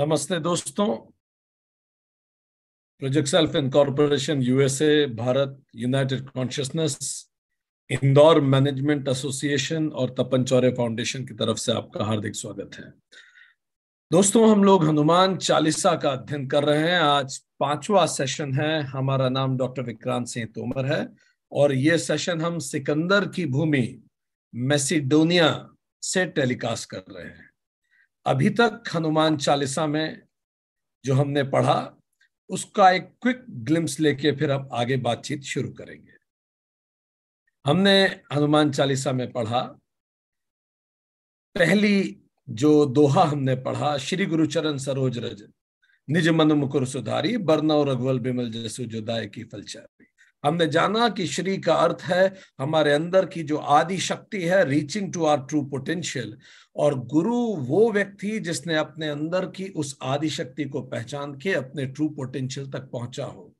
नमस्ते दोस्तों project self incorporation USA Bharat united consciousness Indore management association और तपन चौरे फाउंडेशन की तरफ से आपका हार्दिक स्वागत है दोस्तों हम लोग हनुमान चालीसा का अध्ययन कर रहे हैं आज पांचवा सेशन है हमारा नाम डॉक्टर विक्रांत सिंह तोमर है और ये सेशन हम सिकंदर की भूमि मेसिडोनिया से टेलीकास्ट कर रहे हैं अभी तक हनुमान चालीसा में जो हमने पढ़ा उसका एक क्विक ग्लिम्स लेके फिर अब आगे बातचीत शुरू करेंगे हमने हनुमान चालीसा में पढ़ा पहली जो दोहा हमने पढ़ा श्री गुरुचरण सरोज रज निज मन मुकुर सुधारी बरनव रघुवल बिमल जसु जुदाय की फलचर हमने जाना कि श्री का अर्थ है हमारे अंदर की जो आदि शक्ति है reaching to our true potential और गुरु वो व्यक्ति जिसने अपने अंदर की उस आदि शक्ति को पहचान के अपने ट्रू पोटेंशियल तक पहुंचा हो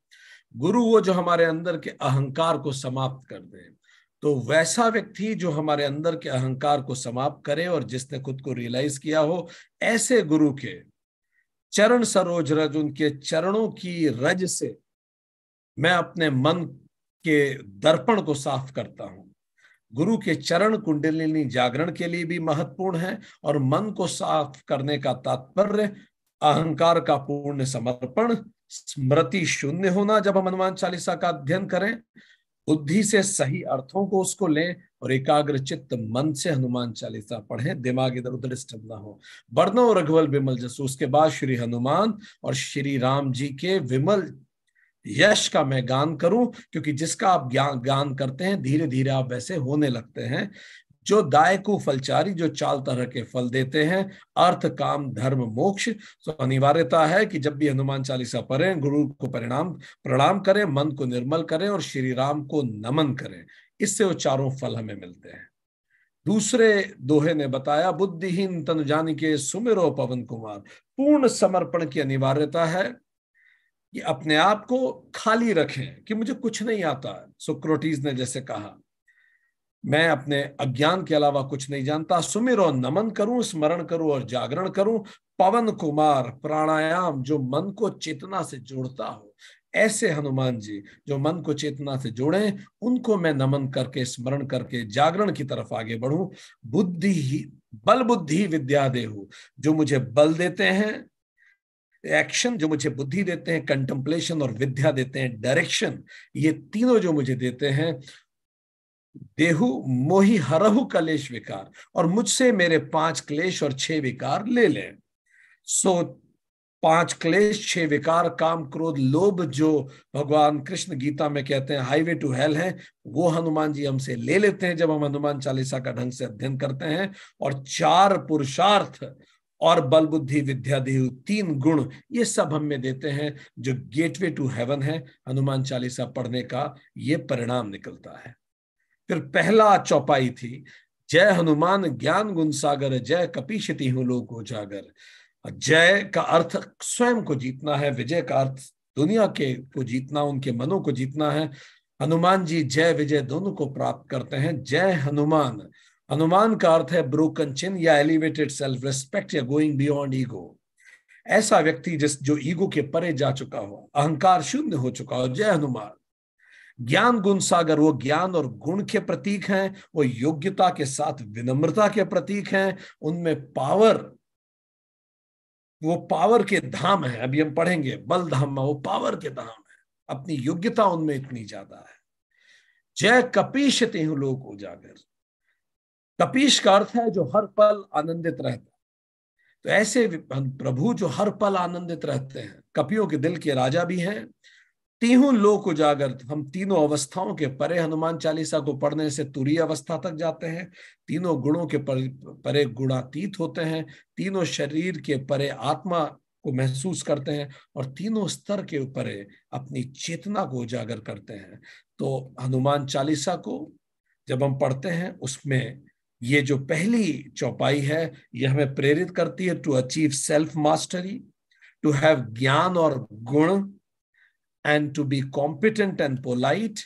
गुरु वो जो हमारे अंदर के अहंकार को समाप्त कर दे तो वैसा व्यक्ति जो हमारे अंदर के अहंकार को समाप्त करे और जिसने खुद को रियलाइज किया हो ऐसे गुरु के चरण सरोज रज उनके चरणों की रज से मैं अपने मन के दर्पण को साफ करता हूं गुरु के चरण कुंडलिनी जागरण के लिए भी महत्वपूर्ण है और मन को साफ करने का तात्पर्य अहंकार का पूर्ण समर्पण स्मृति शून्य होना जब हम हनुमान चालीसा का अध्ययन करें बुद्धि से सही अर्थों को उसको लें और एकाग्र चित्त मन से हनुमान चालीसा पढ़ें दिमाग इधर उधर स्टम ना हो वर्णो रघुवल विमल जसू उसके बाद श्री हनुमान और श्री राम जी के विमल यश का मैं गान करूं क्योंकि जिसका आप ज्ञान गान करते हैं धीरे धीरे आप वैसे होने लगते हैं जो दाय को फलचारी जो चाल तरह के फल देते हैं अर्थ काम धर्म मोक्ष तो अनिवार्यता है कि जब भी हनुमान चालीसा पढ़ें गुरु को परिणाम प्रणाम करें मन को निर्मल करें और श्री राम को नमन करें इससे वो चारों फल हमें मिलते हैं दूसरे दोहे ने बताया बुद्धिहीन तन जान के सुमिरो पवन कुमार पूर्ण समर्पण की अनिवार्यता है कि अपने आप को खाली रखें कि मुझे कुछ नहीं आता सुक्रोटीज ने जैसे कहा मैं अपने अज्ञान के अलावा कुछ नहीं जानता सुमिर और नमन करूं स्मरण करूं और जागरण करूं पवन कुमार प्राणायाम जो मन को चेतना से जोड़ता हो ऐसे हनुमान जी जो मन को चेतना से जोड़े उनको मैं नमन करके स्मरण करके जागरण की तरफ आगे बढ़ू बुद्धि ही बल बुद्धि विद्या देहु जो मुझे बल देते हैं एक्शन जो मुझे बुद्धि देते हैं कंटम्पलेशन और विद्या देते हैं डायरेक्शन ये तीनों जो मुझे देते हैं देहु मोहि हरहु कलेश विकार और मुझसे मेरे पांच क्लेश और छह विकार ले लें सो पांच क्लेश छह विकार काम क्रोध लोभ जो भगवान कृष्ण गीता में कहते हैं हाईवे टू हेल है वो हनुमान जी हमसे ले लेते हैं जब हम हनुमान चालीसा का ढंग से अध्ययन करते हैं और चार पुरुषार्थ और बल बुद्धि विद्या देव तीन गुण ये सब हम में देते हैं जो गेटवे टू हेवन है हनुमान चालीसा पढ़ने का ये परिणाम निकलता है फिर पहला चौपाई थी जय हनुमान ज्ञान गुण सागर जय कपीशति हूं लोग को जागर जय का अर्थ स्वयं को जीतना है विजय का अर्थ दुनिया के को जीतना उनके मनों को जीतना है हनुमान जी जय विजय दोनों को प्राप्त करते हैं जय हनुमान अनुमान का अर्थ है ब्रोकन चिन या एलिवेटेड सेल्फ रिस्पेक्ट या गोइंग बियॉन्ड ईगो ऐसा व्यक्ति जिस जो ईगो के परे जा चुका हो अहंकार शून्य हो चुका हो जय हनुमान ज्ञान गुण सागर वो ज्ञान और गुण के प्रतीक हैं वो योग्यता के साथ विनम्रता के प्रतीक हैं उनमें पावर वो पावर के धाम है अभी हम पढ़ेंगे बल धाम वो पावर के धाम है अपनी योग्यता उनमें इतनी ज्यादा है जय कपीशते ते लोग उजागर तपीश का अर्थ है जो हर पल आनंदित रहता है तो ऐसे प्रभु जो हर पल आनंदित रहते हैं कपियों के दिल के राजा भी हैं तीनों लोक उजागर हम तीनों अवस्थाओं के परे हनुमान चालीसा को पढ़ने से तुरी अवस्था तक जाते हैं तीनों गुणों के परे गुणातीत होते हैं तीनों शरीर के परे आत्मा को महसूस करते हैं और तीनों स्तर के ऊपर अपनी चेतना को उजागर करते हैं तो हनुमान चालीसा को जब हम पढ़ते हैं उसमें ये जो पहली चौपाई है ये हमें प्रेरित करती है to achieve self mastery to have ज्ञान और गुण and to be competent and polite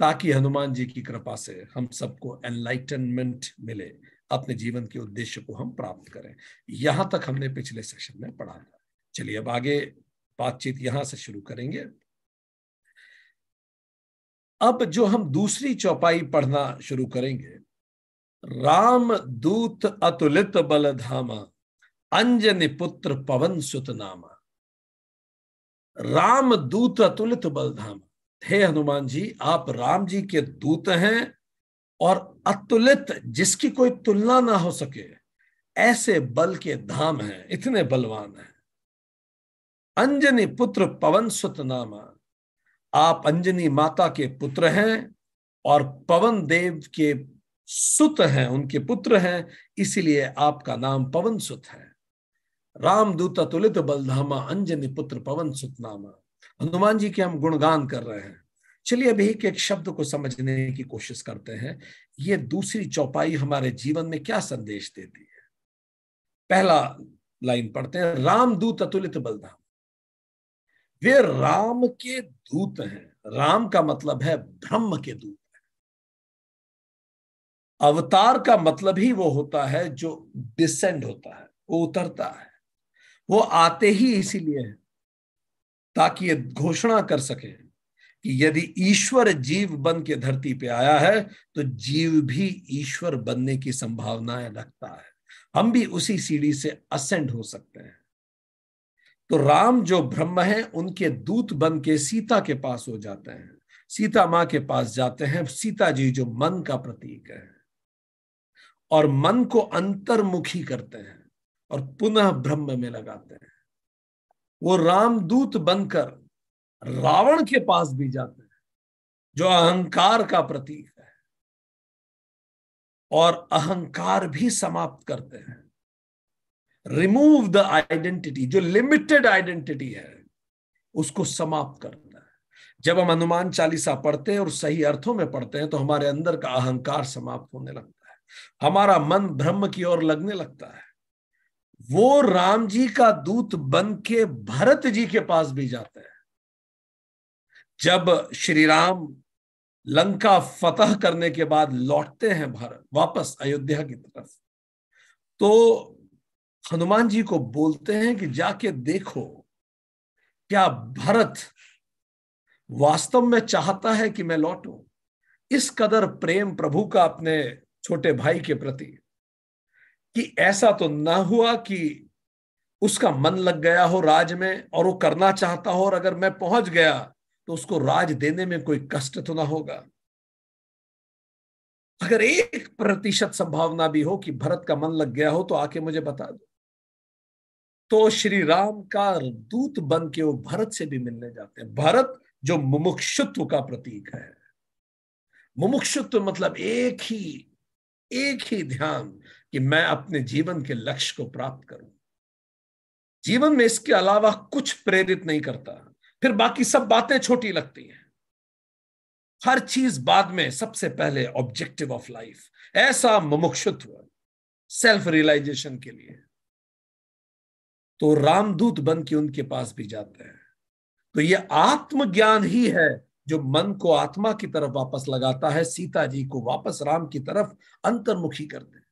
ताकि हनुमान जी की कृपा से हम सबको एनलाइटनमेंट मिले अपने जीवन के उद्देश्य को हम प्राप्त करें यहां तक हमने पिछले सेशन में पढ़ा था चलिए अब आगे बातचीत यहां से शुरू करेंगे अब जो हम दूसरी चौपाई पढ़ना शुरू करेंगे राम दूत अतुलित बल धामा अंजनी पुत्र पवन सुत नामा राम दूत अतुलित बल धामा हे हनुमान जी आप राम जी के दूत हैं और अतुलित जिसकी कोई तुलना ना हो सके ऐसे बल के धाम हैं इतने बलवान हैं अंजनी पुत्र पवन सुत नामा आप अंजनी माता के पुत्र हैं और पवन देव के सुत हैं उनके पुत्र हैं इसीलिए आपका नाम पवन सुत है रामदूत अतुलित बलधामा अंजनी पुत्र पवन सुत नामा हनुमान जी के हम गुणगान कर रहे हैं चलिए अभी एक एक शब्द को समझने की कोशिश करते हैं ये दूसरी चौपाई हमारे जीवन में क्या संदेश देती है पहला लाइन पढ़ते हैं रामदूत अतुलित बलधाम वे राम के दूत हैं राम का मतलब है ब्रह्म के दूत अवतार का मतलब ही वो होता है जो डिसेंड होता है वो उतरता है वो आते ही इसीलिए है ताकि ये घोषणा कर सके कि यदि ईश्वर जीव बन के धरती पे आया है तो जीव भी ईश्वर बनने की संभावनाएं रखता है हम भी उसी सीढ़ी से असेंड हो सकते हैं तो राम जो ब्रह्म है उनके दूत बन के सीता के पास हो जाते हैं सीता माँ के पास जाते हैं सीता जी जो मन का प्रतीक है और मन को अंतर्मुखी करते हैं और पुनः ब्रह्म में लगाते हैं वो रामदूत बनकर रावण के पास भी जाते हैं जो अहंकार का प्रतीक है और अहंकार भी समाप्त करते हैं रिमूव द आइडेंटिटी जो लिमिटेड आइडेंटिटी है उसको समाप्त करता है जब हम हनुमान चालीसा पढ़ते हैं और सही अर्थों में पढ़ते हैं तो हमारे अंदर का अहंकार समाप्त होने लगता है हमारा मन ब्रह्म की ओर लगने लगता है वो राम जी का दूत बन के भरत जी के पास भी जाते हैं जब श्री राम लंका फतह करने के बाद लौटते हैं भारत वापस अयोध्या की तरफ तो हनुमान जी को बोलते हैं कि जाके देखो क्या भरत वास्तव में चाहता है कि मैं लौटू इस कदर प्रेम प्रभु का अपने छोटे भाई के प्रति कि ऐसा तो ना हुआ कि उसका मन लग गया हो राज में और वो करना चाहता हो और अगर मैं पहुंच गया तो उसको राज देने में कोई कष्ट तो ना होगा अगर एक प्रतिशत संभावना भी हो कि भरत का मन लग गया हो तो आके मुझे बता दो तो श्री राम का दूत बन के वो भरत से भी मिलने जाते हैं भरत जो मुमुक्षुत्व का प्रतीक है मुमुक्षुत्व मतलब एक ही एक ही ध्यान कि मैं अपने जीवन के लक्ष्य को प्राप्त करूं जीवन में इसके अलावा कुछ प्रेरित नहीं करता फिर बाकी सब बातें छोटी लगती हैं हर चीज बाद में सबसे पहले ऑब्जेक्टिव ऑफ लाइफ ऐसा मुमुक्षुत्व सेल्फ रियलाइजेशन के लिए तो रामदूत बन के उनके पास भी जाते हैं तो ये आत्मज्ञान ही है जो मन को आत्मा की तरफ वापस लगाता है सीता जी को वापस राम की तरफ अंतर्मुखी कर दे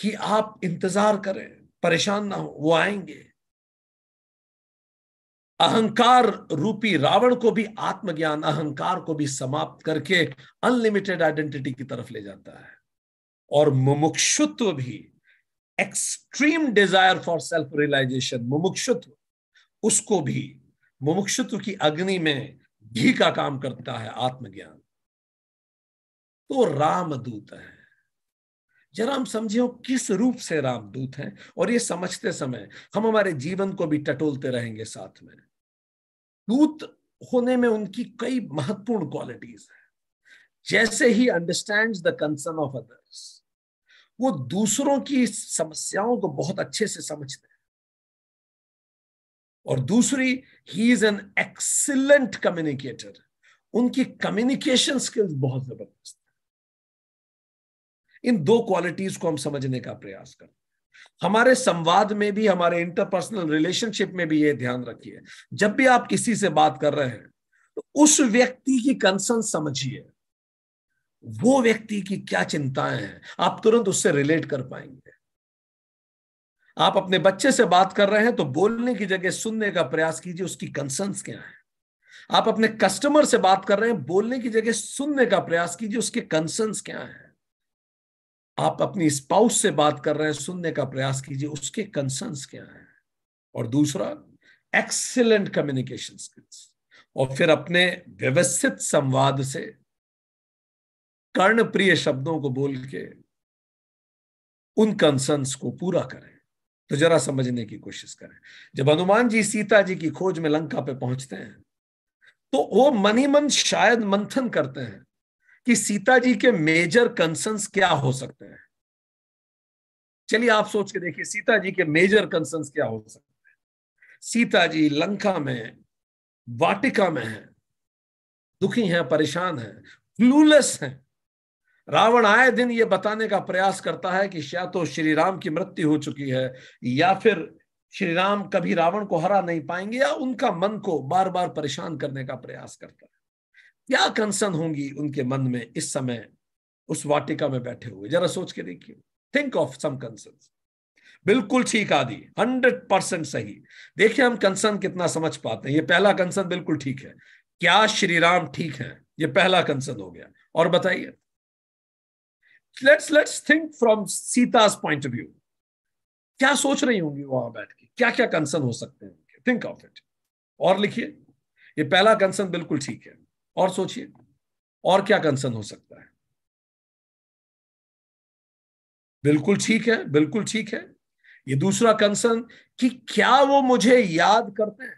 कि आप इंतजार करें परेशान ना हो वो आएंगे अहंकार रूपी रावण को भी आत्मज्ञान अहंकार को भी समाप्त करके अनलिमिटेड आइडेंटिटी की तरफ ले जाता है और मुमुक्षुत्व भी extreme desire for self realization मुमुक्षुत्व उसको भी मुमुक्षुत्व की अग्नि में घी का काम करता है आत्मज्ञान तो रामदूत है जरा हम समझे किस रूप से रामदूत हैं और ये समझते समय हम हमारे जीवन को भी टटोलते रहेंगे साथ में दूत होने में उनकी कई महत्वपूर्ण क्वालिटीज है जैसे ही understand the concern of others वो दूसरों की समस्याओं को बहुत अच्छे से समझते हैं और दूसरी ही इज एन एक्सीलेंट कम्युनिकेटर उनकी कम्युनिकेशन स्किल्स बहुत जबरदस्त इन दो क्वालिटीज को हम समझने का प्रयास करें हमारे संवाद में भी हमारे इंटरपर्सनल रिलेशनशिप में भी ये ध्यान रखिए जब भी आप किसी से बात कर रहे हैं तो उस व्यक्ति की कंसर्न समझिए वो व्यक्ति की क्या चिंताएं हैं आप तुरंत उससे रिलेट कर पाएंगे आप अपने बच्चे से बात कर रहे हैं तो बोलने की जगह सुनने का प्रयास कीजिए उसकी कंसर्न्स क्या है आप अपने कस्टमर से बात कर रहे हैं बोलने की जगह सुनने का प्रयास कीजिए उसके कंसर्न्स क्या है आप अपनी स्पाउस से बात कर रहे हैं सुनने का प्रयास कीजिए उसके कंसर्न्स क्या है और दूसरा एक्सीलेंट कम्युनिकेशन स्किल्स और फिर अपने व्यवस्थित संवाद से कर्णप्रिय शब्दों को बोल के उन कंसर्न्स को पूरा करें तो जरा समझने की कोशिश करें जब हनुमान जी सीता जी की खोज में लंका पे पहुंचते हैं तो वो ही मन शायद मंथन करते हैं कि सीता जी के मेजर कंसर्न्स क्या हो सकते हैं चलिए आप सोच के देखिए सीता जी के मेजर कंसर्न्स क्या हो सकते हैं सीता जी लंका में वाटिका में है दुखी हैं परेशान हैं क्लूलेस हैं रावण आए दिन ये बताने का प्रयास करता है कि या तो श्री राम की मृत्यु हो चुकी है या फिर श्री राम कभी रावण को हरा नहीं पाएंगे या उनका मन को बार बार परेशान करने का प्रयास करता है क्या कंसर्न होंगी उनके मन में इस समय उस वाटिका में बैठे हुए जरा सोच के देखिए थिंक ऑफ सम कंसर्न बिल्कुल ठीक आदि हंड्रेड परसेंट सही देखिए हम कंसर्न कितना समझ पाते हैं ये पहला कंसर्न बिल्कुल ठीक है क्या श्री राम ठीक है ये पहला कंसर्न हो गया और बताइए let's let's think from Sita's point of view क्या सोच रही होंगी वहां बैठ के क्या क्या कंसर्न हो सकते हैं उनके थिंक ऑफ इट और लिखिए ये पहला कंसर्न बिल्कुल ठीक है और सोचिए और क्या कंसर्न हो सकता है बिल्कुल ठीक है बिल्कुल ठीक है ये दूसरा कंसर्न कि क्या वो मुझे याद करते हैं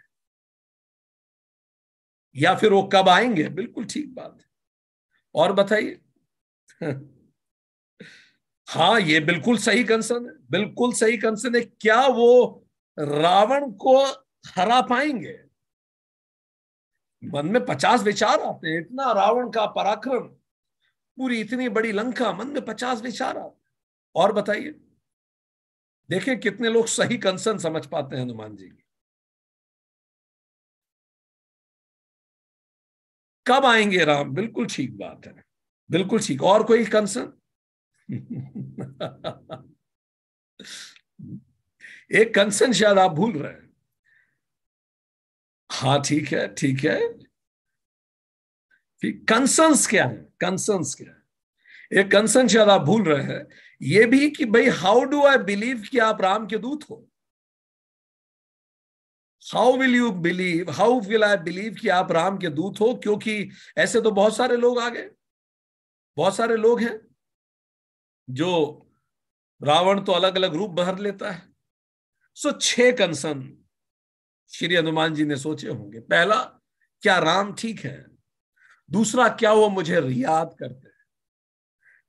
या फिर वो कब आएंगे बिल्कुल ठीक बात है और बताइए हाँ ये बिल्कुल सही कंसर्न है बिल्कुल सही कंसर्न है क्या वो रावण को हरा पाएंगे मन में पचास विचार आते हैं इतना रावण का पराक्रम पूरी इतनी बड़ी लंका मन में पचास विचार आते हैं और बताइए देखें कितने लोग सही कंसर्न समझ पाते हैं हनुमान जी की कब आएंगे राम बिल्कुल ठीक बात है बिल्कुल ठीक और कोई कंसर्न एक कंसर्न शायद आप भूल रहे हैं हाँ ठीक है ठीक है ठीक क्या है कंसर्स क्या है एक कंसर्न शायद आप भूल रहे हैं ये भी कि भाई हाउ डू आई बिलीव कि आप राम के दूत हो how will you believe how will I believe कि आप राम के दूत हो क्योंकि ऐसे तो बहुत सारे लोग आ गए बहुत सारे लोग हैं जो रावण तो अलग अलग रूप भर लेता है सो छह कंसन श्री हनुमान जी ने सोचे होंगे पहला क्या राम ठीक है दूसरा क्या वो मुझे रियाद करते हैं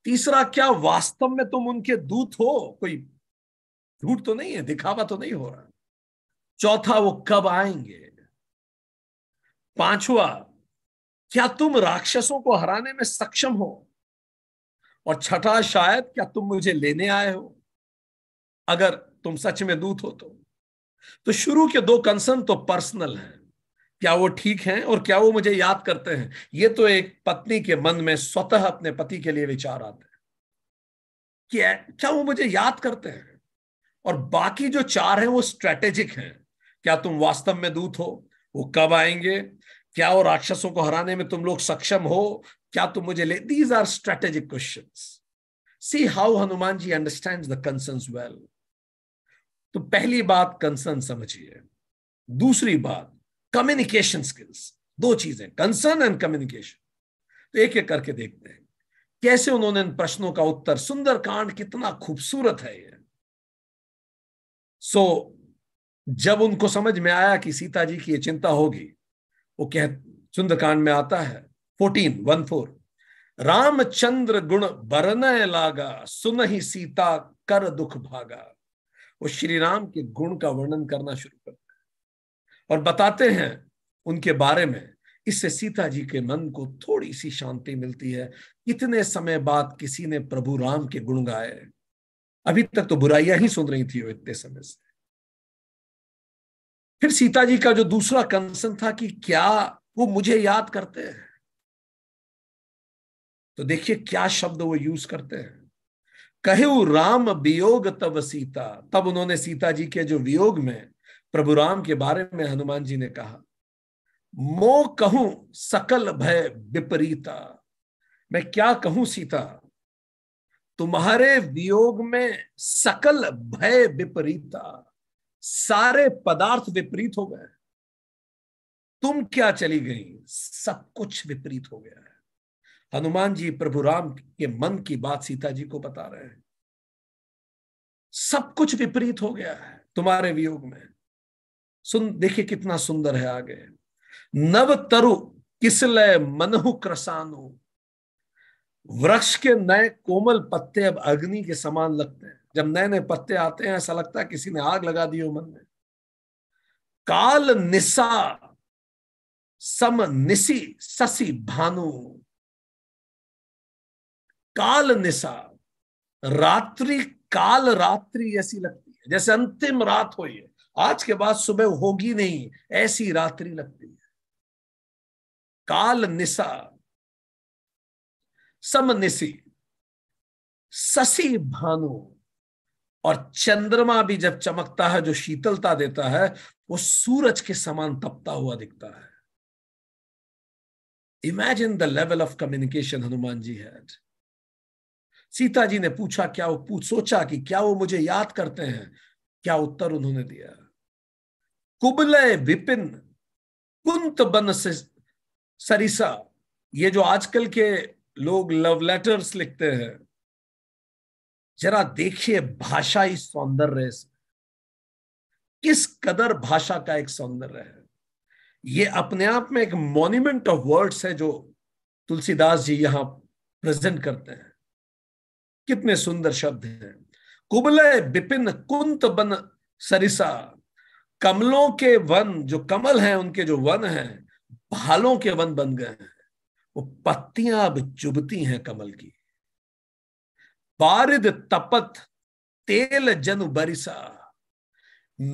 तीसरा क्या वास्तव में तुम उनके दूत हो कोई झूठ तो नहीं है दिखावा तो नहीं हो रहा चौथा वो कब आएंगे पांचवा क्या तुम राक्षसों को हराने में सक्षम हो और छठा शायद क्या तुम मुझे लेने आए हो अगर तुम सच में दूत हो तो तो शुरू के दो कंसर्न तो पर्सनल हैं क्या वो ठीक हैं और क्या वो मुझे याद करते हैं ये तो एक पत्नी के मन में स्वतः अपने पति के लिए विचार आते हैं क्या क्या वो मुझे याद करते हैं और बाकी जो चार हैं वो स्ट्रेटेजिक हैं क्या तुम वास्तव में दूत हो वो कब आएंगे क्या वो राक्षसों को हराने में तुम लोग सक्षम हो क्या तुम मुझे ले these are strategic question see how Hanuman ji understand the concern well तो पहली बात कंसर्न समझिए दूसरी बात कम्युनिकेशन स्किल्स दो चीजें कंसर्न एंड कम्युनिकेशन तो एक एक करके देखते हैं कैसे उन्होंने इन प्रश्नों का उत्तर सुंदर कांड कितना खूबसूरत है ये सो so, जब उनको समझ में आया कि सीता जी की ये चिंता होगी वो कह सुंदरकांड में आता है फोर्टीन वन फोर रामचंद्र गुण बरन लागा सुन ही सीता कर दुख भागा वो श्री राम के गुण का वर्णन करना शुरू करते हैं और बताते हैं उनके बारे में इससे सीता जी के मन को थोड़ी सी शांति मिलती है इतने समय बाद किसी ने प्रभु राम के गुण गाए अभी तक तो बुराइयां ही सुन रही थी वो इतने समय से फिर सीता जी का जो दूसरा कंसन था कि क्या वो मुझे याद करते हैं तो देखिए क्या शब्द वो यूज करते हैं कहु राम वियोग तब सीता तब उन्होंने सीता जी के जो वियोग में प्रभु राम के बारे में हनुमान जी ने कहा मो कहूं सकल भय विपरीता मैं क्या कहूं सीता तुम्हारे वियोग में सकल भय विपरीता सारे पदार्थ विपरीत हो गए तुम क्या चली गई सब कुछ विपरीत हो गया हनुमान जी प्रभु राम के मन की बात सीता जी को बता रहे हैं सब कुछ विपरीत हो गया है तुम्हारे वियोग में सुन देखिए कितना सुंदर है आगे नव तरु किसलय मनहु क्रसानु वृक्ष के नए कोमल पत्ते अब अग्नि के समान लगते हैं जब नए नए पत्ते आते हैं ऐसा लगता है किसी ने आग लगा दी हो मन में काल निशा सम निसी ससी भानु काल निशा रात्रि काल रात्रि ऐसी लगती है जैसे अंतिम रात हो ये आज के बाद सुबह होगी नहीं ऐसी रात्रि लगती है काल निशा निशी ससी भानु और चंद्रमा भी जब चमकता है जो शीतलता देता है वो सूरज के समान तपता हुआ दिखता है imagine the level of communication Hanuman ji had Sita ji ने पूछा क्या वो पूछ सोचा कि क्या वो मुझे याद करते हैं क्या उत्तर उन्होंने दिया कुबलय विपिन कुंत बन से सरिसा ये जो आजकल के लोग लव लेटर्स लिखते हैं जरा देखिए भाषाई सौंदर्य किस कदर भाषा का एक सौंदर्य है ये अपने आप में एक मॉन्यूमेंट ऑफ वर्ड्स है जो तुलसीदास जी यहां प्रेजेंट करते हैं कितने सुंदर शब्द हैं कुबले विपिन कुंत बन सरिसा कमलों के वन जो कमल हैं उनके जो वन हैं भालों के वन बन गए हैं वो पत्तियां अब चुभती हैं कमल की बारिद तपत तेल जन बरिसा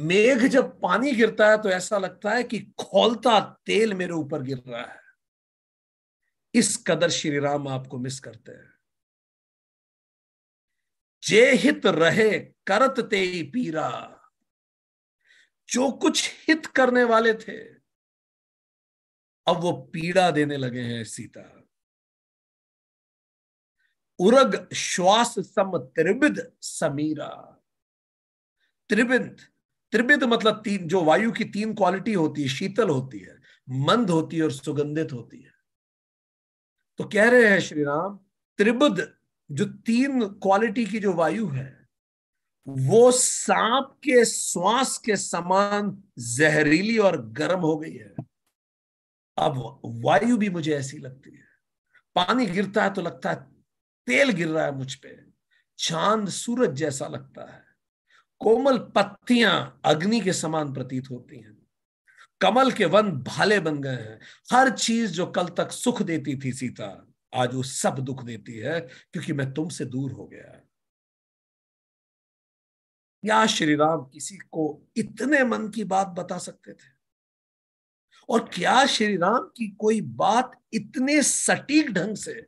मेघ जब पानी गिरता है तो ऐसा लगता है कि खोलता तेल मेरे ऊपर गिर रहा है इस कदर श्री राम आपको मिस करते हैं जे हित रहे करत ते पीरा जो कुछ हित करने वाले थे अब वो पीड़ा देने लगे हैं सीता उरग श्वास सम त्रिविद समीरा त्रिविद त्रिविद मतलब तीन जो वायु की तीन क्वालिटी होती है शीतल होती है मंद होती है और सुगंधित होती है तो कह रहे हैं श्री राम त्रिबुद जो तीन क्वालिटी की जो वायु है वो सांप के श्वास के समान जहरीली और गर्म हो गई है अब वायु भी मुझे ऐसी लगती है पानी गिरता है तो लगता है तेल गिर रहा है मुझ पे चांद सूरज जैसा लगता है कोमल पत्तियां अग्नि के समान प्रतीत होती हैं कमल के वन भाले बन गए हैं हर चीज जो कल तक सुख देती थी सीता आज वो सब दुख देती है क्योंकि मैं तुमसे दूर हो गया या श्री राम किसी को इतने मन की बात बता सकते थे और क्या श्री राम की कोई बात इतने सटीक ढंग से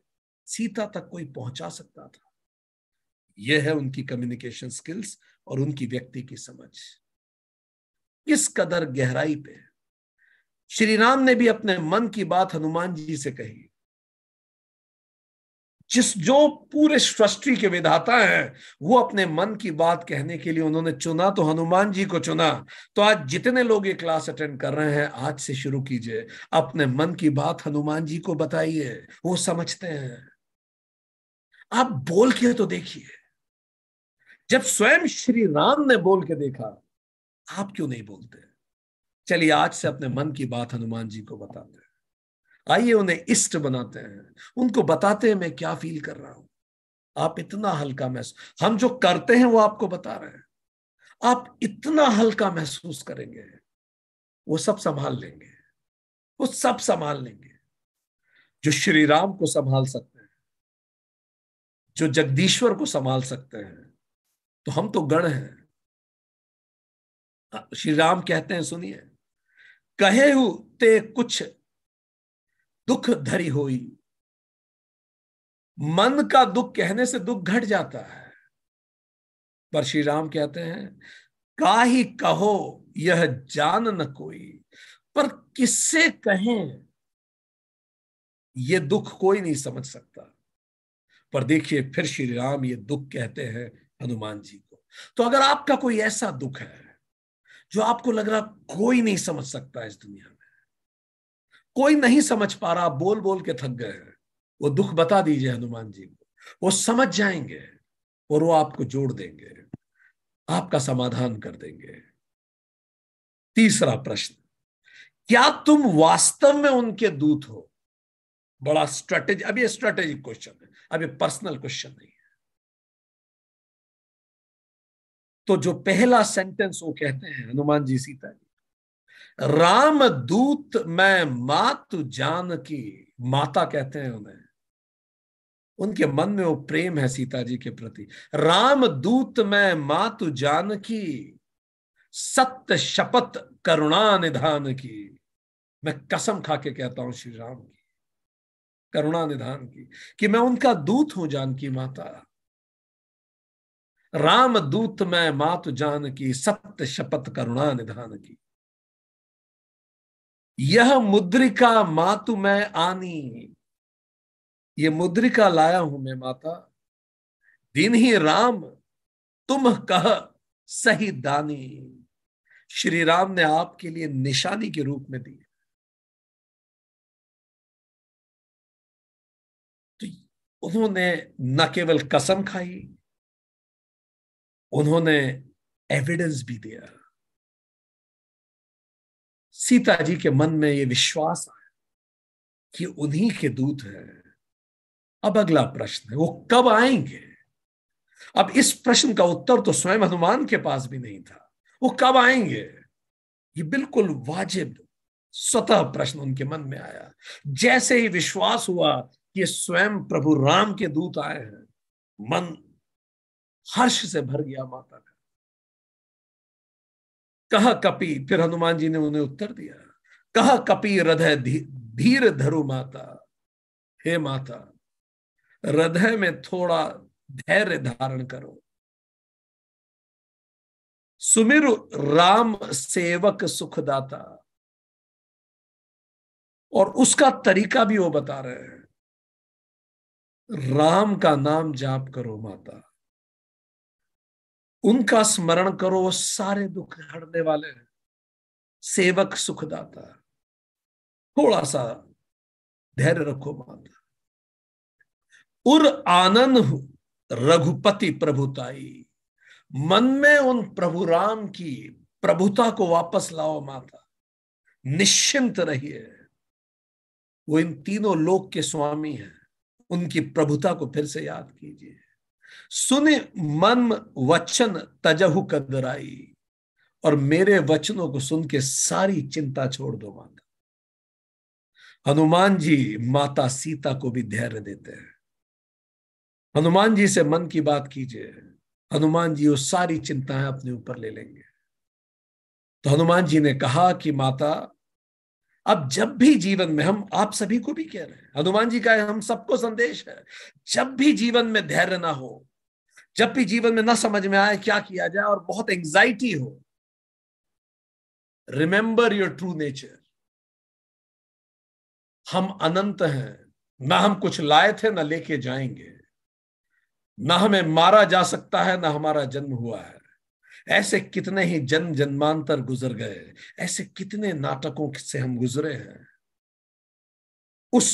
सीता तक कोई पहुंचा सकता था यह है उनकी कम्युनिकेशन स्किल्स और उनकी व्यक्ति की समझ किस कदर गहराई पे श्री राम ने भी अपने मन की बात हनुमान जी से कही जिस जो पूरे सृष्टि के विधाता हैं वो अपने मन की बात कहने के लिए उन्होंने चुना तो हनुमान जी को चुना तो आज जितने लोग ये क्लास अटेंड कर रहे हैं आज से शुरू कीजिए अपने मन की बात हनुमान जी को बताइए वो समझते हैं आप बोल के तो देखिए जब स्वयं श्री राम ने बोल के देखा आप क्यों नहीं बोलते चलिए आज से अपने मन की बात हनुमान जी को बताते आइए उन्हें इष्ट बनाते हैं उनको बताते हैं मैं क्या फील कर रहा हूं आप इतना हल्का महसूस हम जो करते हैं वो आपको बता रहे हैं आप इतना हल्का महसूस करेंगे वो सब संभाल लेंगे वो सब संभाल लेंगे जो श्री राम को संभाल सकते हैं जो जगदीश्वर को संभाल सकते हैं तो हम तो गण हैं श्री राम कहते हैं सुनिए कहे हु ते कुछ दुख धरी हुई मन का दुख कहने से दुख घट जाता है पर श्री राम कहते हैं का ही कहो यह जान न कोई पर किससे कहें यह दुख कोई नहीं समझ सकता पर देखिए फिर श्री राम ये दुख कहते हैं हनुमान जी को तो अगर आपका कोई ऐसा दुख है जो आपको लग रहा कोई नहीं समझ सकता इस दुनिया में कोई नहीं समझ पा रहा बोल बोल के थक गए हैं वो दुख बता दीजिए हनुमान जी को वो समझ जाएंगे और वो आपको जोड़ देंगे आपका समाधान कर देंगे तीसरा प्रश्न क्या तुम वास्तव में उनके दूत हो बड़ा स्ट्रेटेजी अभी स्ट्रेटेजिक क्वेश्चन है अभी पर्सनल क्वेश्चन नहीं है तो जो पहला सेंटेंस वो कहते हैं हनुमान जी सीता जी रामदूत मैं मात जान की माता कहते हैं उन्हें उनके मन में वो प्रेम है सीता जी के प्रति रामदूत मैं मातु जान की सत्य शपथ करुणा निधान की मैं कसम खा के कहता हूं श्री राम की करुणा निधान की कि मैं उनका दूत हूं जानकी माता राम दूत मैं मात जान की सत्य शपथ करुणा निधान की यह मुद्रिका मातु मैं आनी ये मुद्रिका लाया हूं मैं माता दिन ही राम तुम कह सही दानी श्री राम ने आपके लिए निशानी के रूप में दी तो उन्होंने न केवल कसम खाई उन्होंने एविडेंस भी दिया सीता जी के मन में ये विश्वास आया कि उन्हीं के दूत हैं अब अगला प्रश्न है वो कब आएंगे अब इस प्रश्न का उत्तर तो स्वयं हनुमान के पास भी नहीं था वो कब आएंगे ये बिल्कुल वाजिब स्वतः प्रश्न उनके मन में आया जैसे ही विश्वास हुआ कि स्वयं प्रभु राम के दूत आए हैं मन हर्ष से भर गया माता कह कपि फिर हनुमान जी ने उन्हें उत्तर दिया कह कपि हृदय धीर धरु माता हे माता हृदय में थोड़ा धैर्य धारण करो सुमिर राम सेवक सुखदाता और उसका तरीका भी वो बता रहे हैं राम का नाम जाप करो माता उनका स्मरण करो वो सारे दुख हटने वाले हैं सेवक सुखदाता थोड़ा सा धैर्य रखो माता उर आनंद रघुपति प्रभुताई मन में उन प्रभु राम की प्रभुता को वापस लाओ माता निश्चिंत रहिए वो इन तीनों लोक के स्वामी हैं उनकी प्रभुता को फिर से याद कीजिए सुने मन वचन तजहु कदराई और मेरे वचनों को सुन के सारी चिंता छोड़ दो मांगा हनुमान जी माता सीता को भी धैर्य देते हैं हनुमान जी से मन की बात कीजिए हनुमान जी वो सारी चिंताएं अपने ऊपर ले लेंगे तो हनुमान जी ने कहा कि माता अब जब भी जीवन में हम आप सभी को भी कह रहे हैं हनुमान जी का हम सबको संदेश है जब भी जीवन में धैर्य ना हो जब भी जीवन में ना समझ में आए क्या किया जाए और बहुत एंग्जाइटी हो रिमेंबर योर ट्रू नेचर हम अनंत हैं ना हम कुछ लाए थे ना लेके जाएंगे ना हमें मारा जा सकता है ना हमारा जन्म हुआ है ऐसे कितने ही जन्म जन्मांतर गुजर गए ऐसे कितने नाटकों से हम गुजरे हैं उस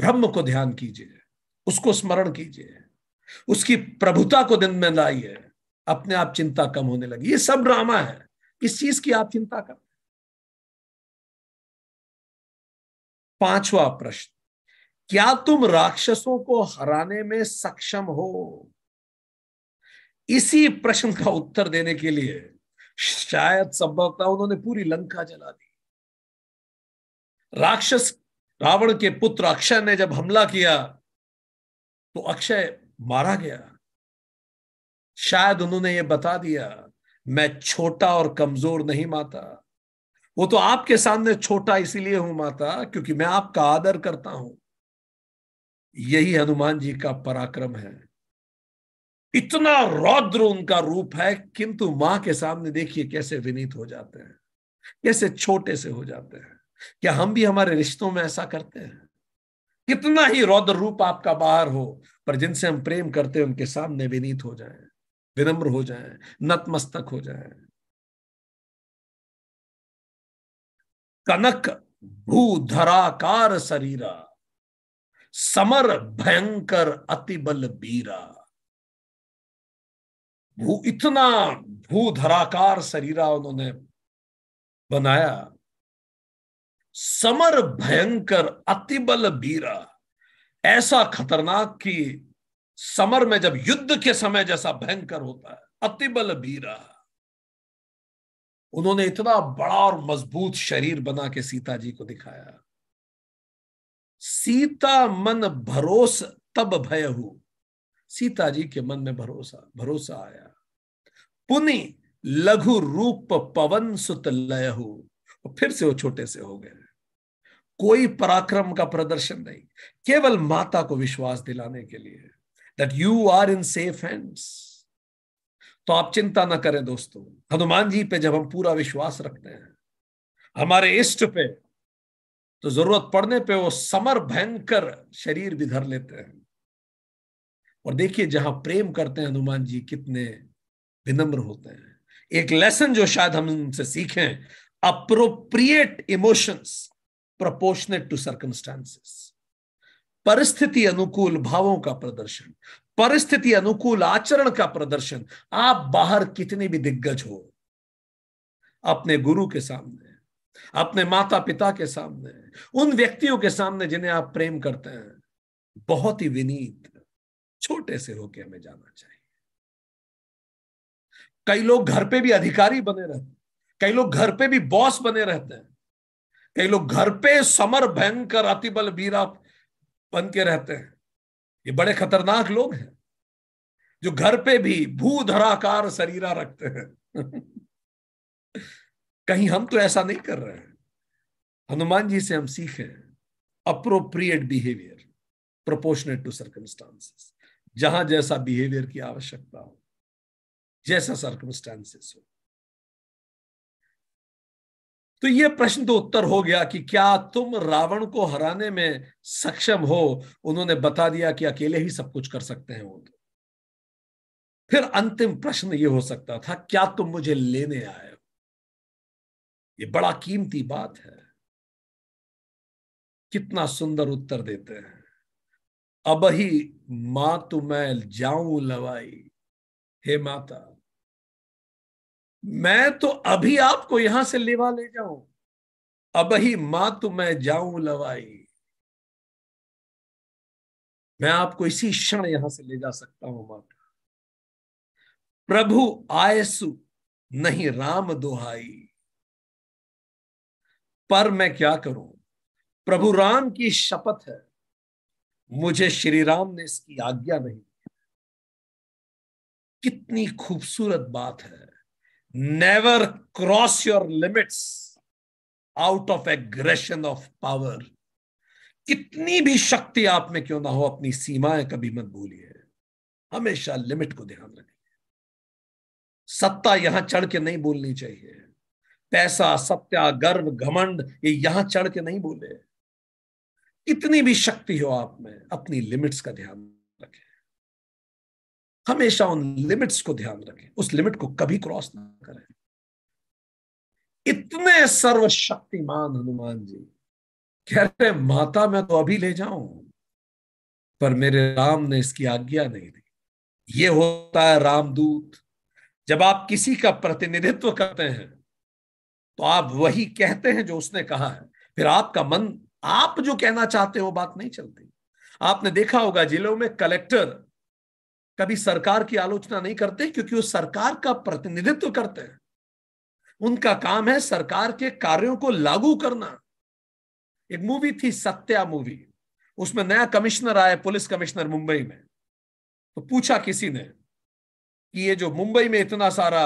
ब्रह्म को ध्यान कीजिए उसको स्मरण कीजिए उसकी प्रभुता को दिन में लाई है अपने आप चिंता कम होने लगी ये सब ड्रामा है किस चीज की आप चिंता कर पांचवा प्रश्न क्या तुम राक्षसों को हराने में सक्षम हो इसी प्रश्न का उत्तर देने के लिए शायद संभवतः उन्होंने पूरी लंका जला दी राक्षस रावण के पुत्र अक्षय ने जब हमला किया तो अक्षय मारा गया शायद उन्होंने ये बता दिया मैं छोटा और कमजोर नहीं माता वो तो आपके सामने छोटा इसीलिए हूं माता क्योंकि मैं आपका आदर करता हूं यही हनुमान जी का पराक्रम है इतना रौद्र उनका रूप है किंतु मां के सामने देखिए कैसे विनीत हो जाते हैं कैसे छोटे से हो जाते हैं क्या हम भी हमारे रिश्तों में ऐसा करते हैं कितना ही रौद्र रूप आपका बाहर हो पर जिनसे हम प्रेम करते हैं उनके सामने विनीत हो जाए विनम्र हो जाए नतमस्तक हो जाए कनक भूधराकार शरीरा समर भयंकर अति बल बीरा भू इतना भूधराकार शरीरा उन्होंने बनाया समर भयंकर अति बल बीरा ऐसा खतरनाक कि समर में जब युद्ध के समय जैसा भयंकर होता है अतिबल बल भीरा उन्होंने इतना बड़ा और मजबूत शरीर बना के सीता जी को दिखाया सीता मन भरोस तब भय हु सीता जी के मन में भरोसा भरोसा आया पुनि लघु रूप पवन सुत लय हु फिर से वो छोटे से हो गए कोई पराक्रम का प्रदर्शन नहीं केवल माता को विश्वास दिलाने के लिए that you are in safe hands तो आप चिंता ना करें दोस्तों हनुमान जी पे जब हम पूरा विश्वास रखते हैं हमारे इष्ट पे तो जरूरत पड़ने पे वो समर भयंकर शरीर भी धर लेते हैं और देखिए जहां प्रेम करते हैं हनुमान जी कितने विनम्र होते हैं एक लेसन जो शायद हम उनसे सीखें appropriate emotions proportionate to circumstances परिस्थिति अनुकूल भावों का प्रदर्शन परिस्थिति अनुकूल आचरण का प्रदर्शन आप बाहर कितने भी दिग्गज हो अपने गुरु के सामने अपने माता पिता के सामने उन व्यक्तियों के सामने जिन्हें आप प्रेम करते हैं बहुत ही विनीत छोटे से होके हमें जाना चाहिए कई लोग घर पे भी अधिकारी बने रहते हैं कई लोग घर पे भी बॉस बने रहते हैं कई लोग घर पे समर भयंकर अति बल बीरा बन के रहते हैं ये बड़े खतरनाक लोग हैं जो घर पे भी भूधराकार शरीरा रखते हैं कहीं हम तो ऐसा नहीं कर रहे हैं हनुमान जी से हम सीखे appropriate behaviour proportionate to circumstances जहां जैसा बिहेवियर की आवश्यकता हो जैसा सर्कमस्टांसेस हो तो ये प्रश्न तो उत्तर हो गया कि क्या तुम रावण को हराने में सक्षम हो उन्होंने बता दिया कि अकेले ही सब कुछ कर सकते हैं वो तो। फिर अंतिम प्रश्न ये हो सकता था क्या तुम मुझे लेने आए हो ये बड़ा कीमती बात है कितना सुंदर उत्तर देते हैं अब ही मा तुम तो जाऊं लवाई हे माता मैं तो अभी आपको यहां से लेवा ले जाऊं अब ही मां तो मैं जाऊं लवाई मैं आपको इसी क्षण यहां से ले जा सकता हूं माता प्रभु आयसु नहीं राम दोहाई पर मैं क्या करूं प्रभु राम की शपथ है मुझे श्री राम ने इसकी आज्ञा नहीं कितनी खूबसूरत बात है never cross your limits out of aggression of power कितनी भी शक्ति आप में क्यों ना हो अपनी सीमाएं कभी मत भूलिए हमेशा लिमिट को ध्यान रखिए सत्ता यहां चढ़ के नहीं बोलनी चाहिए पैसा सत्या गर्व घमंड ये यहां चढ़ के नहीं बोले कितनी भी शक्ति हो आप में अपनी लिमिट्स का ध्यान हमेशा उन लिमिट्स को ध्यान रखें उस लिमिट को कभी क्रॉस ना करें इतने सर्वशक्तिमान हनुमान जी कह रहे माता मैं तो अभी ले जाऊं पर मेरे राम ने इसकी आज्ञा नहीं दी ये होता है रामदूत जब आप किसी का प्रतिनिधित्व करते हैं तो आप वही कहते हैं जो उसने कहा है फिर आपका मन आप जो कहना चाहते हो बात नहीं चलती आपने देखा होगा जिलों में कलेक्टर कभी सरकार की आलोचना नहीं करते क्योंकि वो सरकार का प्रतिनिधित्व करते हैं उनका काम है सरकार के कार्यों को लागू करना एक मूवी थी सत्या मूवी उसमें नया कमिश्नर आया पुलिस कमिश्नर मुंबई में तो पूछा किसी ने कि ये जो मुंबई में इतना सारा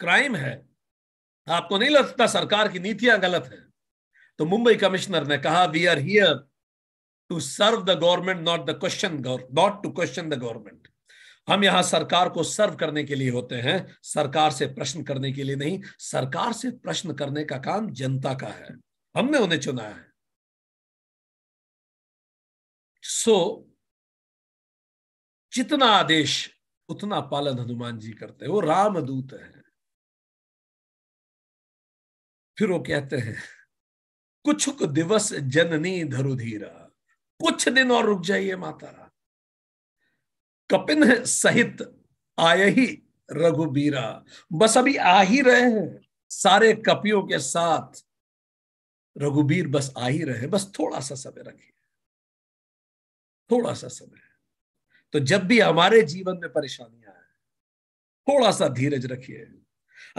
क्राइम है आपको नहीं लगता सरकार की नीतियां गलत है तो मुंबई कमिश्नर ने कहा we are here to serve the government not the question not to question the government हम यहां सरकार को सर्व करने के लिए होते हैं सरकार से प्रश्न करने के लिए नहीं सरकार से प्रश्न करने का काम जनता का है हमने उन्हें चुना है सो so, जितना आदेश उतना पालन हनुमान जी करते हैं वो रामदूत हैं फिर वो कहते हैं कुछ दिवस जननी धरुधीरा कुछ दिन और रुक जाइए माता कपिन सहित आय ही रघुबीरा बस अभी आ ही रहे हैं सारे कपियों के साथ रघुबीर बस आ ही रहे बस थोड़ा सा समय रखिए थोड़ा सा समय तो जब भी हमारे जीवन में परेशानियां आए थोड़ा सा धीरज रखिए